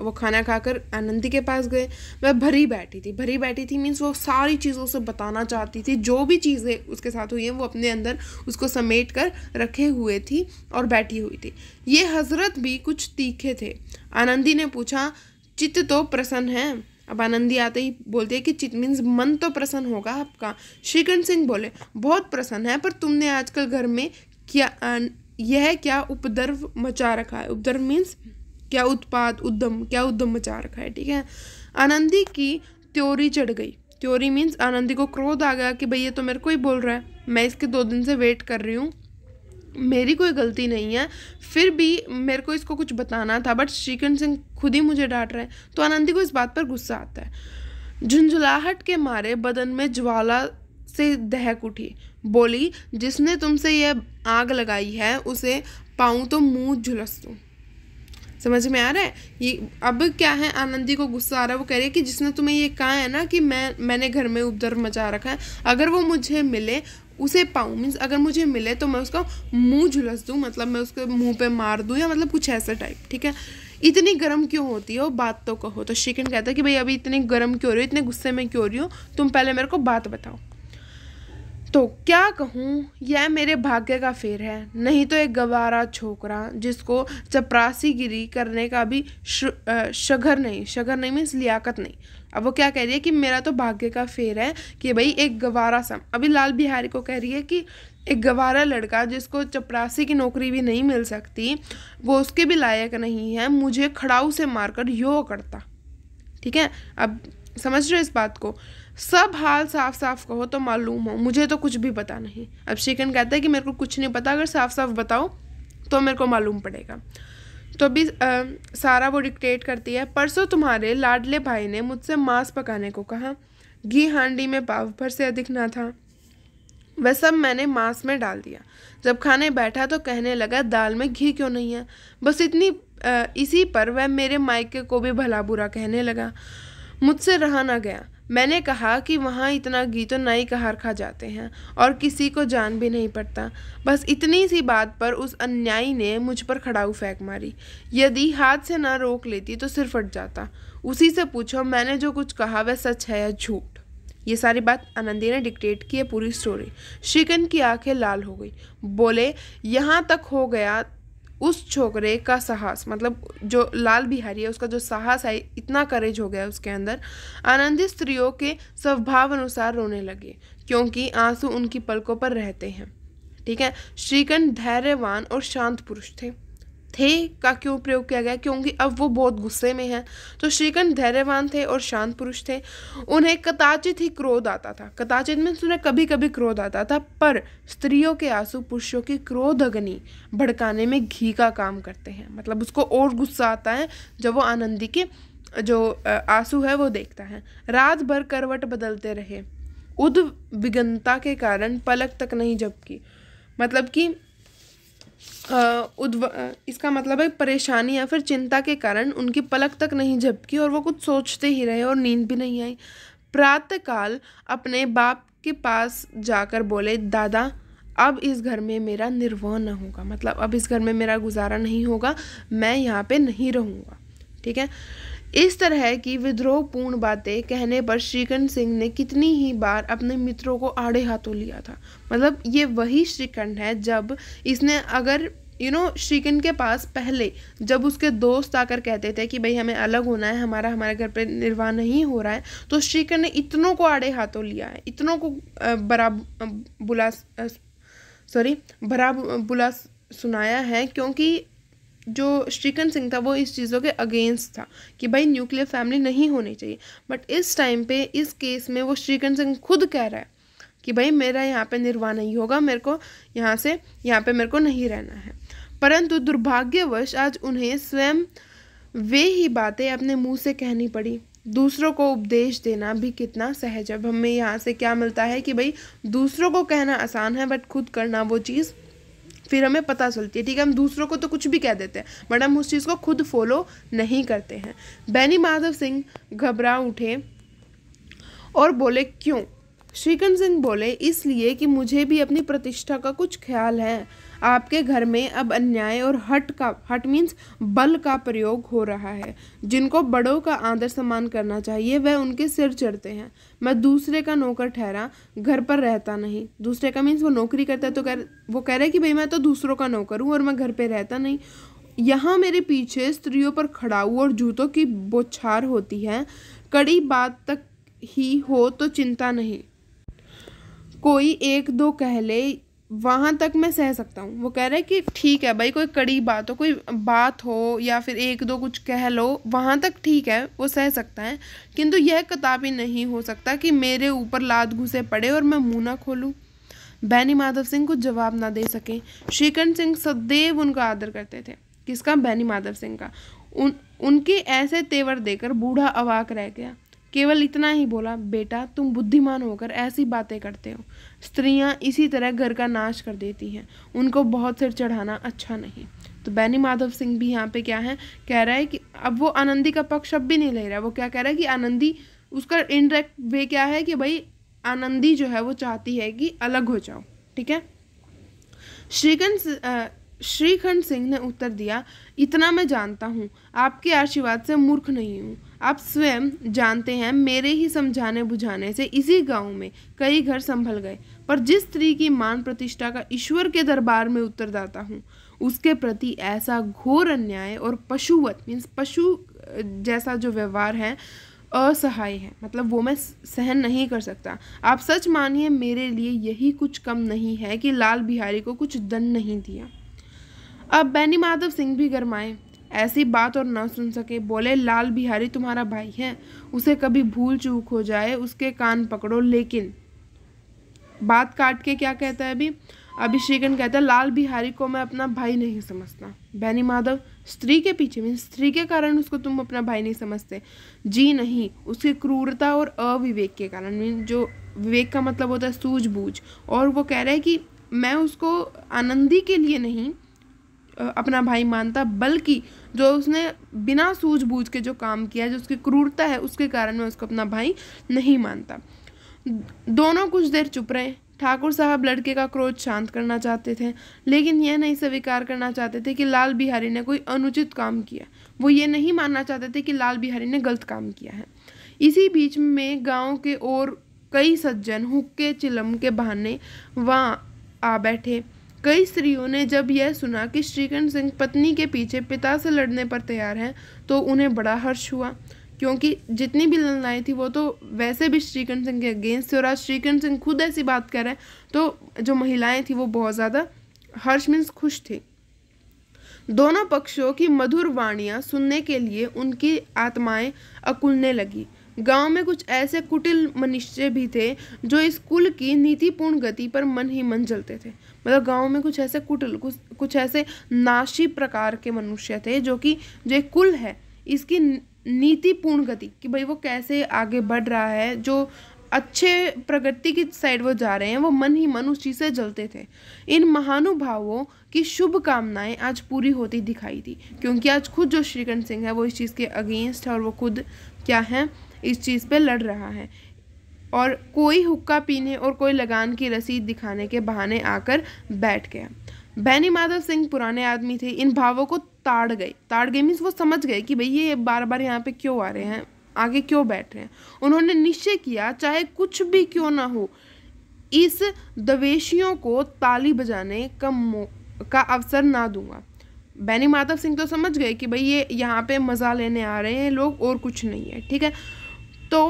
वो खाना खाकर आनंदी के पास गए वह भरी बैठी थी भरी बैठी थी मीन्स वो सारी चीज़ों से बताना चाहती थी जो भी चीज़ें उसके साथ हुई हैं वो अपने अंदर उसको समेट कर रखे हुए थी और बैठी हुई थी ये हजरत भी कुछ तीखे थे आनंदी ने पूछा चित्त तो प्रसन्न है अब आनंदी आते ही बोलती है कि चित मीन्स मन तो प्रसन्न होगा आपका श्रीकंठ सिंह बोले बहुत प्रसन्न है पर तुमने आजकल घर में क्या यह क्या उपद्रव मचा रखा है उपद्रव मीन्स क्या उत्पाद उद्यम क्या उद्यम मचा रखा है ठीक है आनंदी की त्योरी चढ़ गई त्योरी मीन्स आनंदी को क्रोध आ गया कि भैया तो मेरे को ही बोल रहा है मैं इसके दो दिन से वेट कर रही हूँ मेरी कोई गलती नहीं है फिर भी मेरे को इसको कुछ बताना था बट श्रीकंठ सिंह खुद ही मुझे डांट रहे हैं तो आनंदी को इस बात पर गुस्सा आता है झुंझुलाहट के मारे बदन में ज्वाला से दहक उठी बोली जिसने तुमसे यह आग लगाई है उसे पाऊँ तो मुंह झुलस दूँ समझ में आ रहा है ये अब क्या है आनंदी को गुस्सा आ रहा है वो कह रही है कि जिसने तुम्हें ये कहा है ना कि मैं मैंने घर में उपद्रव मचा रखा है अगर वो मुझे मिले उसे पाऊँ मीन्स अगर मुझे मिले तो मैं उसका मुंह झुलस दूँ मतलब मैं उसके मुंह पे मार दूँ या मतलब कुछ ऐसा टाइप ठीक है इतनी गर्म क्यों होती हो बात तो कहो तो शिकन कहता है कि भाई अभी इतनी गर्म क्यों हो रही हो इतने गुस्से में क्यों हो रही हो तुम पहले मेरे को बात बताओ तो क्या कहूँ यह मेरे भाग्य का फेर है नहीं तो एक गवारा छोकरा जिसको चपरासी गिरी करने का भी शगर नहीं शगर नहीं मीन्स लियाकत नहीं अब वो क्या कह रही है कि मेरा तो भाग्य का फेर है कि भाई एक गवारा सम अभी लाल बिहारी को कह रही है कि एक गवारा लड़का जिसको चपरासी की नौकरी भी नहीं मिल सकती वो उसके भी लायक नहीं है मुझे खड़ाऊ से मारकर यो करता ठीक है अब समझ रहे हो इस बात को सब हाल साफ साफ कहो तो मालूम हो मुझे तो कुछ भी पता नहीं अब शिकन कहता है कि मेरे को कुछ नहीं पता अगर साफ साफ बताओ तो मेरे को मालूम पड़ेगा तो अभी सारा वो डिक्टेट करती है परसों तुम्हारे लाडले भाई ने मुझसे मांस पकाने को कहा घी हांडी में पाव भर से अधिक ना था वह सब मैंने मांस में डाल दिया जब खाने बैठा तो कहने लगा दाल में घी क्यों नहीं है बस इतनी आ, इसी पर वह मेरे मायके को भी भला बुरा कहने लगा मुझसे रहा ना गया मैंने कहा कि वहाँ इतना घी तो नई कहार खा जाते हैं और किसी को जान भी नहीं पड़ता बस इतनी सी बात पर उस अन्यायी ने मुझ पर खड़ाऊ फेंक मारी यदि हाथ से ना रोक लेती तो सिर फट जाता उसी से पूछो मैंने जो कुछ कहा वह सच है या झूठ ये सारी बात आनंदी ने डिक्टेट की है पूरी स्टोरी श्रीकंद की आंखें लाल हो गई बोले यहाँ तक हो गया उस छोकरे का साहस मतलब जो लाल बिहारी है उसका जो साहस है इतना करेज हो गया उसके अंदर आनंदित स्त्रियों के स्वभाव अनुसार रोने लगे क्योंकि आंसू उनकी पलकों पर रहते हैं ठीक है श्रीकंठ धैर्यवान और शांत पुरुष थे थे का क्यों प्रयोग किया गया क्योंकि अब वो बहुत गुस्से में हैं तो श्रीकंठ धैर्यवान थे और शांत पुरुष थे उन्हें कदाचित ही क्रोध आता था कदाचित में उन्हें कभी कभी क्रोध आता था पर स्त्रियों के आंसू पुरुषों की क्रोध अग्नि भड़काने में घी का काम करते हैं मतलब उसको और गुस्सा आता है जब वो आनंदी के जो आंसू है वो देखता है रात भर करवट बदलते रहे उद विगनता के कारण पलक तक नहीं जबकि मतलब कि उद्व इसका मतलब है परेशानी या फिर चिंता के कारण उनकी पलक तक नहीं झपकी और वो कुछ सोचते ही रहे और नींद भी नहीं आई प्रातःकाल अपने बाप के पास जाकर बोले दादा अब इस घर में मेरा निर्वह न होगा मतलब अब इस घर में मेरा गुजारा नहीं होगा मैं यहाँ पे नहीं रहूँगा ठीक है इस तरह की विद्रोहपूर्ण बातें कहने पर श्रीकंठ सिंह ने कितनी ही बार अपने मित्रों को आड़े हाथों लिया था मतलब ये वही श्रीकंठ है जब इसने अगर यू नो श्रीकंठ के पास पहले जब उसके दोस्त आकर कहते थे कि भाई हमें अलग होना है हमारा हमारे घर पे निर्वाह नहीं हो रहा है तो श्रीकंठ ने इतनों को आड़े हाथों लिया है इतनों को बरा बुला सॉरी बरा बुला सुनाया है क्योंकि जो श्रीकन सिंह था वो इस चीज़ों के अगेंस्ट था कि भाई न्यूक्लियर फैमिली नहीं होनी चाहिए बट इस टाइम पे इस केस में वो श्रीकंद सिंह खुद कह रहा है कि भाई मेरा यहाँ पे निर्वाह नहीं होगा मेरे को यहाँ से यहाँ पे मेरे को नहीं रहना है परंतु दुर्भाग्यवश आज उन्हें स्वयं वे ही बातें अपने मुंह से कहनी पड़ी दूसरों को उपदेश देना भी कितना सहज है हमें यहाँ से क्या मिलता है कि भाई दूसरों को कहना आसान है बट खुद करना वो चीज़ फिर हमें पता चलती है ठीक है हम दूसरों को तो कुछ भी कह देते हैं बट हम उस चीज़ को खुद फॉलो नहीं करते हैं बैनी माधव सिंह घबरा उठे और बोले क्यों श्रीकंद सिंह बोले इसलिए कि मुझे भी अपनी प्रतिष्ठा का कुछ ख्याल है आपके घर में अब अन्याय और हट का हट मीन्स बल का प्रयोग हो रहा है जिनको बड़ों का आदर सम्मान करना चाहिए वह उनके सिर चढ़ते हैं मैं दूसरे का नौकर ठहरा घर पर रहता नहीं दूसरे का मीन्स वो नौकरी करता है तो कह वो कह रहे हैं कि भाई मैं तो दूसरों का नौकर हूँ और मैं घर पर रहता नहीं यहाँ मेरे पीछे स्त्रियों पर खड़ाऊ और जूतों की बोछार होती है कड़ी बात तक ही हो तो चिंता नहीं कोई एक दो कहले वहाँ तक मैं सह सकता हूँ वो कह रहा है कि ठीक है भाई कोई कड़ी बात हो कोई बात हो या फिर एक दो कुछ कह लो वहाँ तक ठीक है वो सह सकता है किंतु यह ही नहीं हो सकता कि मेरे ऊपर लात घुसे पड़े और मैं मुँह ना खोलूँ बैनी माधव सिंह को जवाब ना दे सके श्रीकंठ सिंह सदैव उनका आदर करते थे किसका बैनी माधव सिंह का उन उनके ऐसे तेवर देकर बूढ़ा अवाक रह गया केवल इतना ही बोला बेटा तुम बुद्धिमान होकर ऐसी बातें करते हो स्त्रियां इसी तरह घर का नाश कर देती हैं उनको बहुत सिर चढ़ाना अच्छा नहीं तो बैनी माधव सिंह भी यहाँ पे क्या है कह रहा है कि अब वो आनंदी का पक्ष अब भी नहीं ले रहा है वो क्या कह रहा है कि आनंदी उसका इनडायरेक्ट वे क्या है कि भाई आनंदी जो है वो चाहती है कि अलग हो जाओ ठीक है श्रीखंड श्रीखंड सिंह ने उत्तर दिया इतना मैं जानता हूँ आपके आशीर्वाद से मूर्ख नहीं हूँ आप स्वयं जानते हैं मेरे ही समझाने बुझाने से इसी गांव में कई घर संभल गए पर जिस स्त्री की मान प्रतिष्ठा का ईश्वर के दरबार में उत्तरदाता हूँ उसके प्रति ऐसा घोर अन्याय और पशुवत मीन्स पशु जैसा जो व्यवहार है असहाय है मतलब वो मैं सहन नहीं कर सकता आप सच मानिए मेरे लिए यही कुछ कम नहीं है कि लाल बिहारी को कुछ दंड नहीं दिया अब बैनी माधव सिंह भी गरमाए ऐसी बात और ना सुन सके बोले लाल बिहारी तुम्हारा भाई है उसे कभी भूल चूक हो जाए उसके कान पकड़ो लेकिन बात काट के क्या कहता है अभी अभिषेकन कहता है लाल बिहारी को मैं अपना भाई नहीं समझता बैनी माधव स्त्री के पीछे मीन स्त्री के कारण उसको तुम अपना भाई नहीं समझते जी नहीं उसकी क्रूरता और अविवेक के कारण मीन जो विवेक का मतलब होता है सूझबूझ और वो कह रहा है कि मैं उसको आनंदी के लिए नहीं अपना भाई मानता बल्कि जो उसने बिना सूझबूझ के जो काम किया है जो उसकी क्रूरता है उसके कारण मैं उसको अपना भाई नहीं मानता दोनों कुछ देर चुप रहे ठाकुर साहब लड़के का क्रोध शांत करना चाहते थे लेकिन यह नहीं स्वीकार करना चाहते थे कि लाल बिहारी ने कोई अनुचित काम किया वो ये नहीं मानना चाहते थे कि लाल बिहारी ने गलत काम किया है इसी बीच में गांव के और कई सज्जन हुक्के चिलम के बहाने वहाँ आ बैठे कई स्त्रियों ने जब यह सुना कि श्रीकंठ सिंह पत्नी के पीछे पिता से लड़ने पर तैयार हैं तो उन्हें बड़ा हर्ष हुआ क्योंकि जितनी भी लड़नाएँ थी वो तो वैसे भी श्रीकंठ सिंह के अगेंस्ट थे और आज श्रीकंठ सिंह खुद ऐसी बात कर रहे हैं तो जो महिलाएं थी वो बहुत ज़्यादा हर्ष मीन्स खुश थी दोनों पक्षों की मधुर वाणियाँ सुनने के लिए उनकी आत्माएं अकुलने लगी गांव में कुछ ऐसे कुटिल मनुष्य भी थे जो इस कुल की नीतिपूर्ण गति पर मन ही मन जलते थे मतलब गाँव में कुछ ऐसे कुटल कुछ कुछ ऐसे नाशी प्रकार के मनुष्य थे जो कि जो एक कुल है इसकी नीति पूर्ण गति कि भाई वो कैसे आगे बढ़ रहा है जो अच्छे प्रगति की साइड वो जा रहे हैं वो मन ही मन उस चीज़ से जलते थे इन महानुभावों की शुभकामनाएं आज पूरी होती दिखाई दी क्योंकि आज खुद जो श्रीकंठ सिंह है वो इस चीज़ के अगेंस्ट है और वो खुद क्या है इस चीज़ पे लड़ रहा है और कोई हुक्का पीने और कोई लगान की रसीद दिखाने के बहाने आकर बैठ गया बैनी माधव सिंह पुराने आदमी थे इन भावों को ताड़ गए ताड़ गए मीन्स वो समझ गए कि भाई ये बार बार यहाँ पे क्यों आ रहे हैं आगे क्यों बैठ रहे हैं उन्होंने निश्चय किया चाहे कुछ भी क्यों ना हो इस दवेशियों को ताली बजाने का का अवसर ना दूंगा बैनी माधव सिंह तो समझ गए कि भाई ये यहाँ पे मज़ा लेने आ रहे हैं लोग और कुछ नहीं है ठीक है तो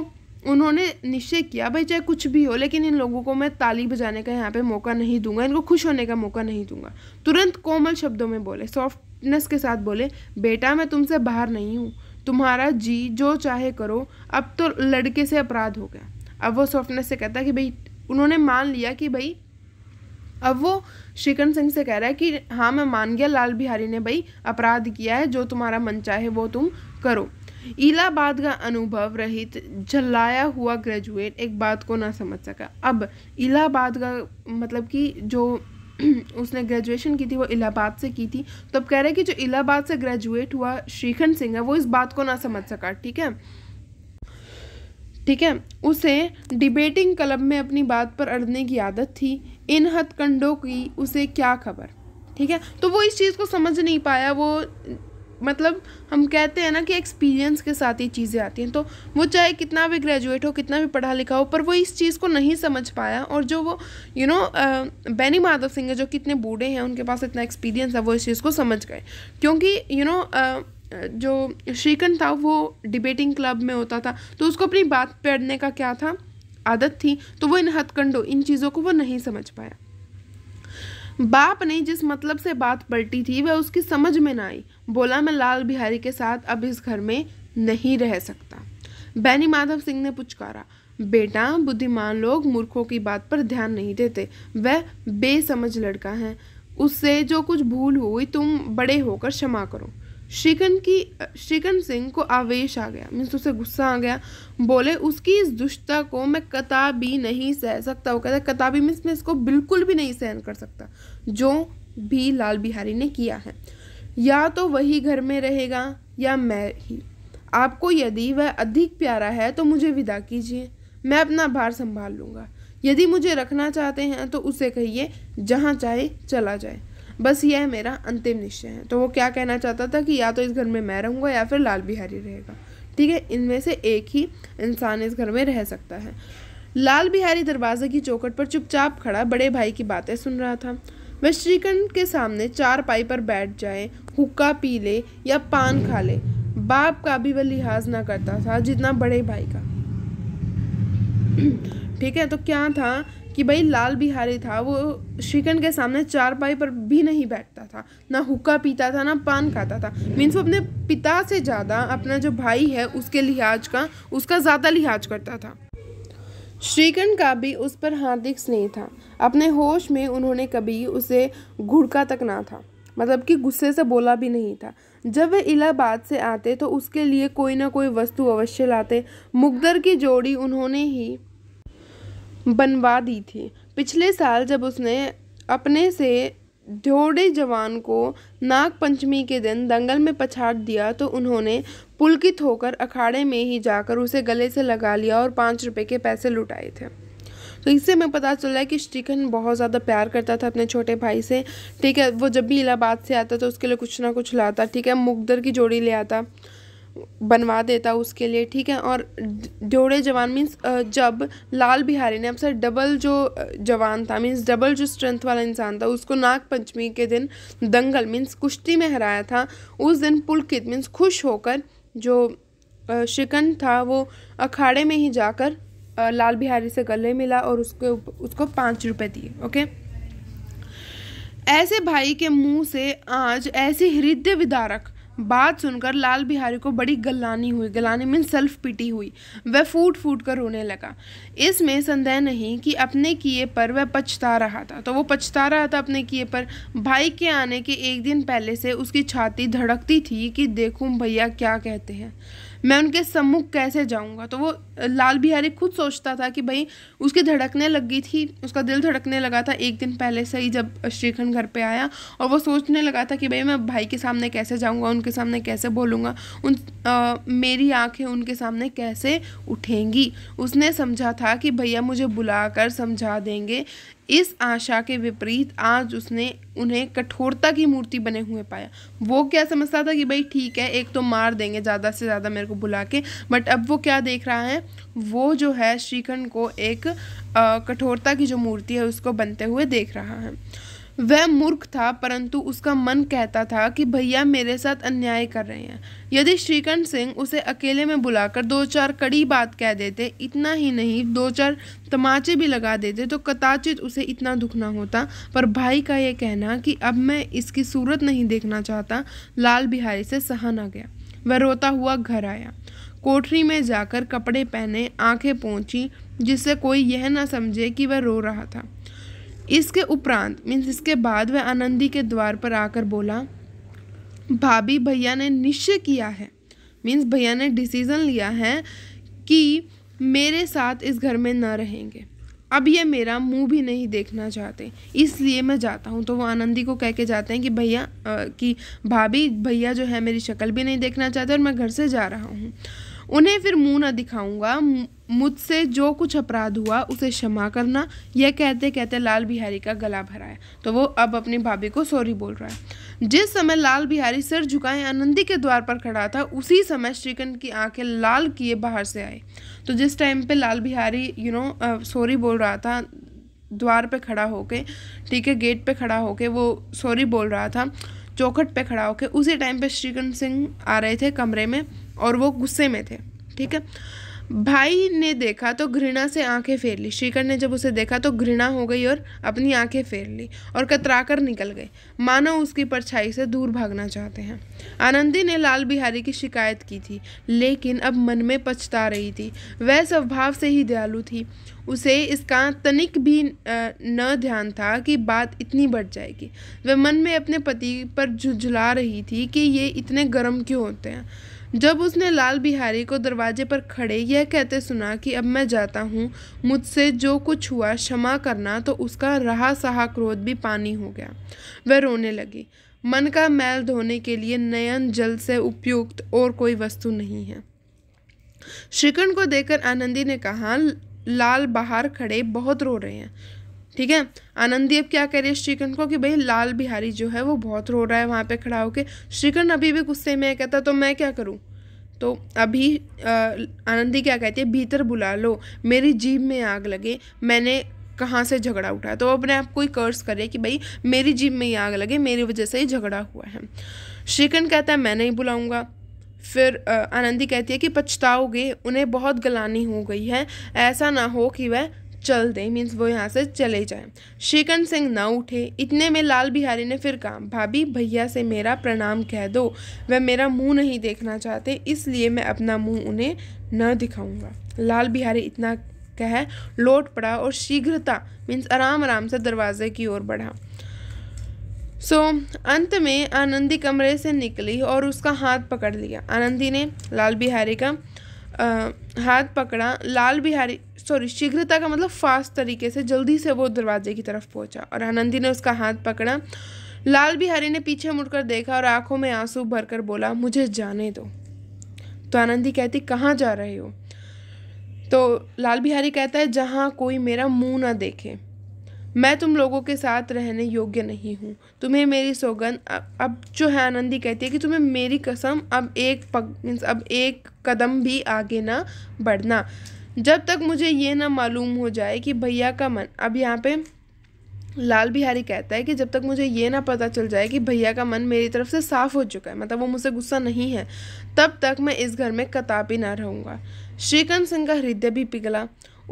उन्होंने निश्चय किया भाई चाहे कुछ भी हो लेकिन इन लोगों को मैं ताली बजाने का यहाँ पे मौका नहीं दूंगा इनको खुश होने का मौका नहीं दूंगा तुरंत कोमल शब्दों में बोले सॉफ्टनेस के साथ बोले बेटा मैं तुमसे बाहर नहीं हूँ तुम्हारा जी जो चाहे करो अब तो लड़के से अपराध हो गया अब वो सॉफ्टनेस से कहता कि भाई उन्होंने मान लिया कि भाई अब वो श्रीकंद सिंह से कह रहा है कि हाँ मैं मान गया लाल बिहारी ने भाई अपराध किया है जो तुम्हारा मन चाहे वो तुम करो इलाहाबाद का अनुभव रहित जलाया हुआ ग्रेजुएट एक बात को ना समझ सका अब इलाहाबाद का मतलब कि जो उसने ग्रेजुएशन की थी वो इलाहाबाद से की थी तो अब कह रहे हैं कि जो इलाहाबाद से ग्रेजुएट हुआ श्रीखंड सिंह है वो इस बात को ना समझ सका ठीक है ठीक है उसे डिबेटिंग क्लब में अपनी बात पर अड़ने की आदत थी इन हथकंडों की उसे क्या खबर ठीक है तो वो इस चीज़ को समझ नहीं पाया वो मतलब हम कहते हैं ना कि एक्सपीरियंस के साथ ये चीज़ें आती हैं तो वो चाहे कितना भी ग्रेजुएट हो कितना भी पढ़ा लिखा हो पर वो इस चीज़ को नहीं समझ पाया और जो वो यू नो बैनी माधव सिंह है जो कितने बूढ़े हैं उनके पास इतना एक्सपीरियंस है वो इस चीज़ को समझ गए क्योंकि यू you नो know, जो श्रीकंद था वो डिबेटिंग क्लब में होता था तो उसको अपनी बात पढ़ने का क्या था आदत थी तो वो इन हथकंडों इन चीज़ों को वो नहीं समझ पाया बाप ने जिस मतलब से बात पलटी थी वह उसकी समझ में ना आई बोला मैं लाल बिहारी के साथ अब इस घर में नहीं रह सकता बैनी माधव सिंह ने पुचकारा बेटा बुद्धिमान लोग मूर्खों की बात पर ध्यान नहीं देते वह बेसमझ लड़का है उससे जो कुछ भूल हुई तुम बड़े होकर क्षमा करो श्रीकंद की श्रीकंद सिंह को आवेश आ गया मीन्स उसे गुस्सा आ गया बोले उसकी इस दुष्टता को मैं कता भी नहीं सह सकता वो कहता कता भी मीन्स मैं इसको बिल्कुल भी नहीं सहन कर सकता जो भी लाल बिहारी ने किया है या तो वही घर में रहेगा या मैं ही आपको यदि वह अधिक प्यारा है तो मुझे विदा कीजिए मैं अपना भार संभाल लूँगा यदि मुझे रखना चाहते हैं तो उसे कहिए जहाँ चाहे चला जाए बस यह मेरा अंतिम निश्चय है तो वो क्या कहना चाहता था कि या तो इस घर में मैं रहूँगा या फिर लाल बिहारी रहेगा ठीक है इनमें से एक ही इंसान इस घर में रह सकता है लाल बिहारी दरवाजे की चौखट पर चुपचाप खड़ा बड़े भाई की बातें सुन रहा था वह श्रीकंठ के सामने चार पाई पर बैठ जाए हुक्का पी ले या पान खा ले बाप का भी वह लिहाज ना करता था जितना बड़े भाई का ठीक है तो क्या था कि भाई लाल बिहारी था वो श्रीखंड के सामने चार पाई पर भी नहीं बैठता था ना हुक्का पीता था ना पान खाता था मीन्स वो अपने पिता से ज़्यादा अपना जो भाई है उसके लिहाज का उसका ज़्यादा लिहाज करता था श्रीखंड का भी उस पर हार्दिक स्नेह था अपने होश में उन्होंने कभी उसे घुड़का तक ना था मतलब कि गुस्से से बोला भी नहीं था जब वे इलाहाबाद से आते तो उसके लिए कोई ना कोई वस्तु अवश्य लाते मुगदर की जोड़ी उन्होंने ही बनवा दी थी पिछले साल जब उसने अपने से ढोडे जवान को नाग पंचमी के दिन दंगल में पछाड़ दिया तो उन्होंने पुलकित होकर अखाड़े में ही जाकर उसे गले से लगा लिया और पाँच रुपए के पैसे लुटाए थे तो इससे हमें पता चला कि श्रीखंड बहुत ज़्यादा प्यार करता था अपने छोटे भाई से ठीक है वो जब भी इलाहाबाद से आता तो उसके लिए कुछ ना कुछ लाता ठीक है मुगदर की जोड़ी ले आता बनवा देता उसके लिए ठीक है और ड्योड़े जवान मीन्स जब लाल बिहारी ने अब सर डबल जो जवान था मीन्स डबल जो स्ट्रेंथ वाला इंसान था उसको नाग पंचमी के दिन दंगल मीन्स कुश्ती में हराया था उस दिन पुलकित मीन्स खुश होकर जो शिकन था वो अखाड़े में ही जाकर लाल बिहारी से गले मिला और उसके उसको पाँच रुपये दिए ओके ऐसे भाई के मुंह से आज ऐसी हृदय विदारक बात सुनकर लाल बिहारी को बड़ी गलानी हुई गलानी मीन सेल्फ पिटी हुई वह फूट फूट कर रोने लगा इसमें संदेह नहीं कि अपने किए पर वह पछता रहा था तो वो पछता रहा था अपने किए पर भाई के आने के एक दिन पहले से उसकी छाती धड़कती थी कि देखूँ भैया क्या कहते हैं मैं उनके सम्मुख कैसे जाऊँगा तो वो लाल बिहारी खुद सोचता था कि भाई उसकी धड़कने लग गई थी उसका दिल धड़कने लगा था एक दिन पहले से ही जब श्रीखंड घर पे आया और वो सोचने लगा था कि भाई मैं भाई के सामने कैसे जाऊँगा उनके सामने कैसे बोलूँगा उन आ, मेरी आँखें उनके सामने कैसे उठेंगी उसने समझा था कि भैया मुझे बुला समझा देंगे इस आशा के विपरीत आज उसने उन्हें कठोरता की मूर्ति बने हुए पाया वो क्या समझता था कि भाई ठीक है एक तो मार देंगे ज़्यादा से ज़्यादा मेरे को बुला के बट अब वो क्या देख रहा है वो जो है श्रीखंड को एक कठोरता की जो मूर्ति है उसको बनते हुए देख रहा है वह मूर्ख था परंतु उसका मन कहता था कि भैया मेरे साथ अन्याय कर रहे हैं यदि श्रीकंठ सिंह उसे अकेले में बुलाकर दो चार कड़ी बात कह देते इतना ही नहीं दो चार तमाचे भी लगा देते तो कदाचित उसे इतना दुख ना होता पर भाई का यह कहना कि अब मैं इसकी सूरत नहीं देखना चाहता लाल बिहारी से सहा ना गया वह रोता हुआ घर आया कोठरी में जाकर कपड़े पहने आंखें पहुंची जिससे कोई यह ना समझे कि वह रो रहा था इसके उपरांत मीन्स इसके बाद वह आनंदी के द्वार पर आकर बोला भाभी भैया ने निश्चय किया है मीन्स भैया ने डिसीज़न लिया है कि मेरे साथ इस घर में ना रहेंगे अब ये मेरा मुंह भी नहीं देखना चाहते इसलिए मैं जाता हूँ तो वो आनंदी को कह के जाते हैं कि भैया कि भाभी भैया जो है मेरी शक्ल भी नहीं देखना चाहते और मैं घर से जा रहा हूँ उन्हें फिर मुंह ना दिखाऊंगा मुझसे जो कुछ अपराध हुआ उसे क्षमा करना यह कहते कहते लाल बिहारी का गला भराया तो वो अब अपनी भाभी को सॉरी बोल रहा है जिस समय लाल बिहारी सिर झुकाए आनंदी के द्वार पर खड़ा था उसी समय श्रीकंठ की आंखें लाल किए बाहर से आए तो जिस टाइम पे Lal Bihari you know sorry बोल रहा था द्वार पे खड़ा होके ठीक है गेट पे खड़ा होके वो सॉरी बोल रहा था चौखट पे खड़ा होके उसी टाइम पे श्रीकंठ सिंह आ रहे थे कमरे में और वो गुस्से में थे ठीक है भाई ने देखा तो घृणा से आंखें फेर ली श्रीकर ने जब उसे देखा तो घृणा हो गई और अपनी आंखें फेर ली और कतराकर निकल गए मानो उसकी परछाई से दूर भागना चाहते हैं आनंदी ने लाल बिहारी की शिकायत की थी लेकिन अब मन में पछता रही थी वह स्वभाव से ही दयालु थी उसे इसका तनिक भी न ध्यान था कि बात इतनी बढ़ जाएगी वह मन में अपने पति पर झुझला रही थी कि ये इतने गर्म क्यों होते हैं जब उसने लाल बिहारी को दरवाजे पर खड़े यह कहते सुना कि अब मैं जाता हूँ मुझसे जो कुछ हुआ क्षमा करना तो उसका रहा सहा क्रोध भी पानी हो गया वह रोने लगी मन का मैल धोने के लिए नयन जल से उपयुक्त और कोई वस्तु नहीं है श्रीकंड को देखकर आनंदी ने कहा लाल बाहर खड़े बहुत रो रहे हैं ठीक है आनंदी अब क्या कह रही है श्रीकंठ को कि भाई लाल बिहारी जो है वो बहुत रो रहा है वहाँ पे खड़ा होके श्रीकंठ अभी भी गुस्से में है कहता तो मैं क्या करूँ तो अभी आनंदी क्या कहती है भीतर बुला लो मेरी जीभ में आग लगे मैंने कहाँ से झगड़ा उठा तो अपने आप कोई कर्ज करे कि भाई मेरी जीभ में ही आग लगे मेरी वजह से ही झगड़ा हुआ है श्रीकंठ कहता है मैं नहीं बुलाऊंगा फिर आनंदी कहती है कि पछताओगे उन्हें बहुत गलानी हो गई है ऐसा ना हो कि वह चल दें मीन्स वो यहाँ से चले जाए श्रीकंठ सिंह न उठे इतने में लाल बिहारी ने फिर कहा भाभी भैया से मेरा प्रणाम कह दो वह मेरा मुंह नहीं देखना चाहते इसलिए मैं अपना मुंह उन्हें न दिखाऊंगा लाल बिहारी इतना कह लौट पड़ा और शीघ्रता मीन्स आराम आराम से दरवाजे की ओर बढ़ा सो so, अंत में आनंदी कमरे से निकली और उसका हाथ पकड़ लिया आनंदी ने लाल बिहारी का आ, हाथ पकड़ा लाल बिहारी सॉरी शीघ्रता का मतलब फास्ट तरीके से जल्दी से वो दरवाजे की तरफ पहुंचा और आनंदी ने उसका हाथ पकड़ा लाल बिहारी ने पीछे मुड़कर देखा और आंखों में आंसू भरकर बोला मुझे जाने दो तो आनंदी कहती कहाँ जा रहे हो तो लाल बिहारी कहता है जहाँ कोई मेरा मुंह ना देखे मैं तुम लोगों के साथ रहने योग्य नहीं हूँ तुम्हें मेरी सौगंध अब, अब जो है आनंदी कहती है कि तुम्हें मेरी कसम अब एक पग मीन्स अब एक कदम भी आगे ना बढ़ना जब तक मुझे ये ना मालूम हो जाए कि भैया का मन अब यहाँ पे लाल बिहारी कहता है कि जब तक मुझे ये ना पता चल जाए कि भैया का मन मेरी तरफ से साफ़ हो चुका है मतलब वो मुझसे गुस्सा नहीं है तब तक मैं इस घर में कतापी ना रहूँगा श्रीकंत सिंह का हृदय भी पिघला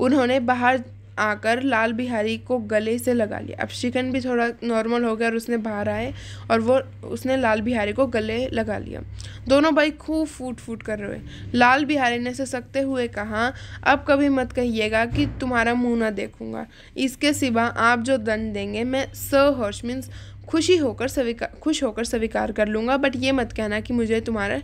उन्होंने बाहर आकर लाल बिहारी को गले से लगा लिया अब शिकन भी थोड़ा नॉर्मल हो गया और उसने बाहर आए और वो उसने लाल बिहारी को गले लगा लिया दोनों भाई खूब फूट फूट कर रहे लाल बिहारी ने सकते हुए कहा अब कभी मत कहिएगा कि तुम्हारा मुंह ना देखूंगा इसके सिवा आप जो दंड देंगे मैं सहर्ष मीन्स खुशी होकर स्वीकार खुश होकर स्वीकार कर लूँगा बट ये मत कहना कि मुझे तुम्हारा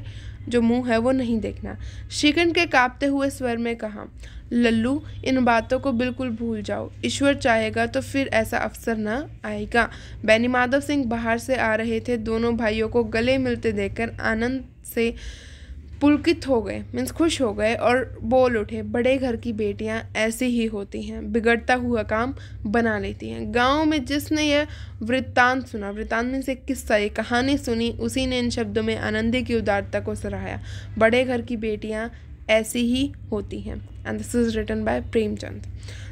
जो मुंह है वो नहीं देखना शिकन के कांपते हुए स्वर में कहा लल्लू इन बातों को बिल्कुल भूल जाओ ईश्वर चाहेगा तो फिर ऐसा अवसर न आएगा बैनी माधव सिंह बाहर से आ रहे थे दोनों भाइयों को गले मिलते देखकर आनंद से पुलकित हो गए मीन्स खुश हो गए और बोल उठे बड़े घर की बेटियां ऐसी ही होती हैं बिगड़ता हुआ काम बना लेती हैं गांव में जिसने यह वृत्तांत सुना वृत्तांत में से किस्सा ये कहानी सुनी उसी ने इन शब्दों में आनंदी की उदारता को सराहाया बड़े घर की बेटियाँ ऐसी ही होती हैं and this is written by Premchand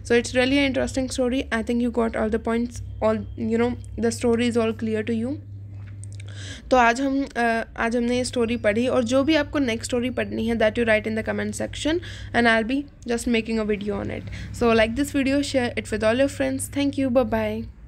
so it's really interesting story I think you got all the points all you know the story is all clear to you तो आज हम आज हमने ये स्टोरी पढ़ी और जो भी आपको नेक्स्ट स्टोरी पढ़नी है that you write in the comment section and I be just making a video on it so like this video share it with all your friends thank you bye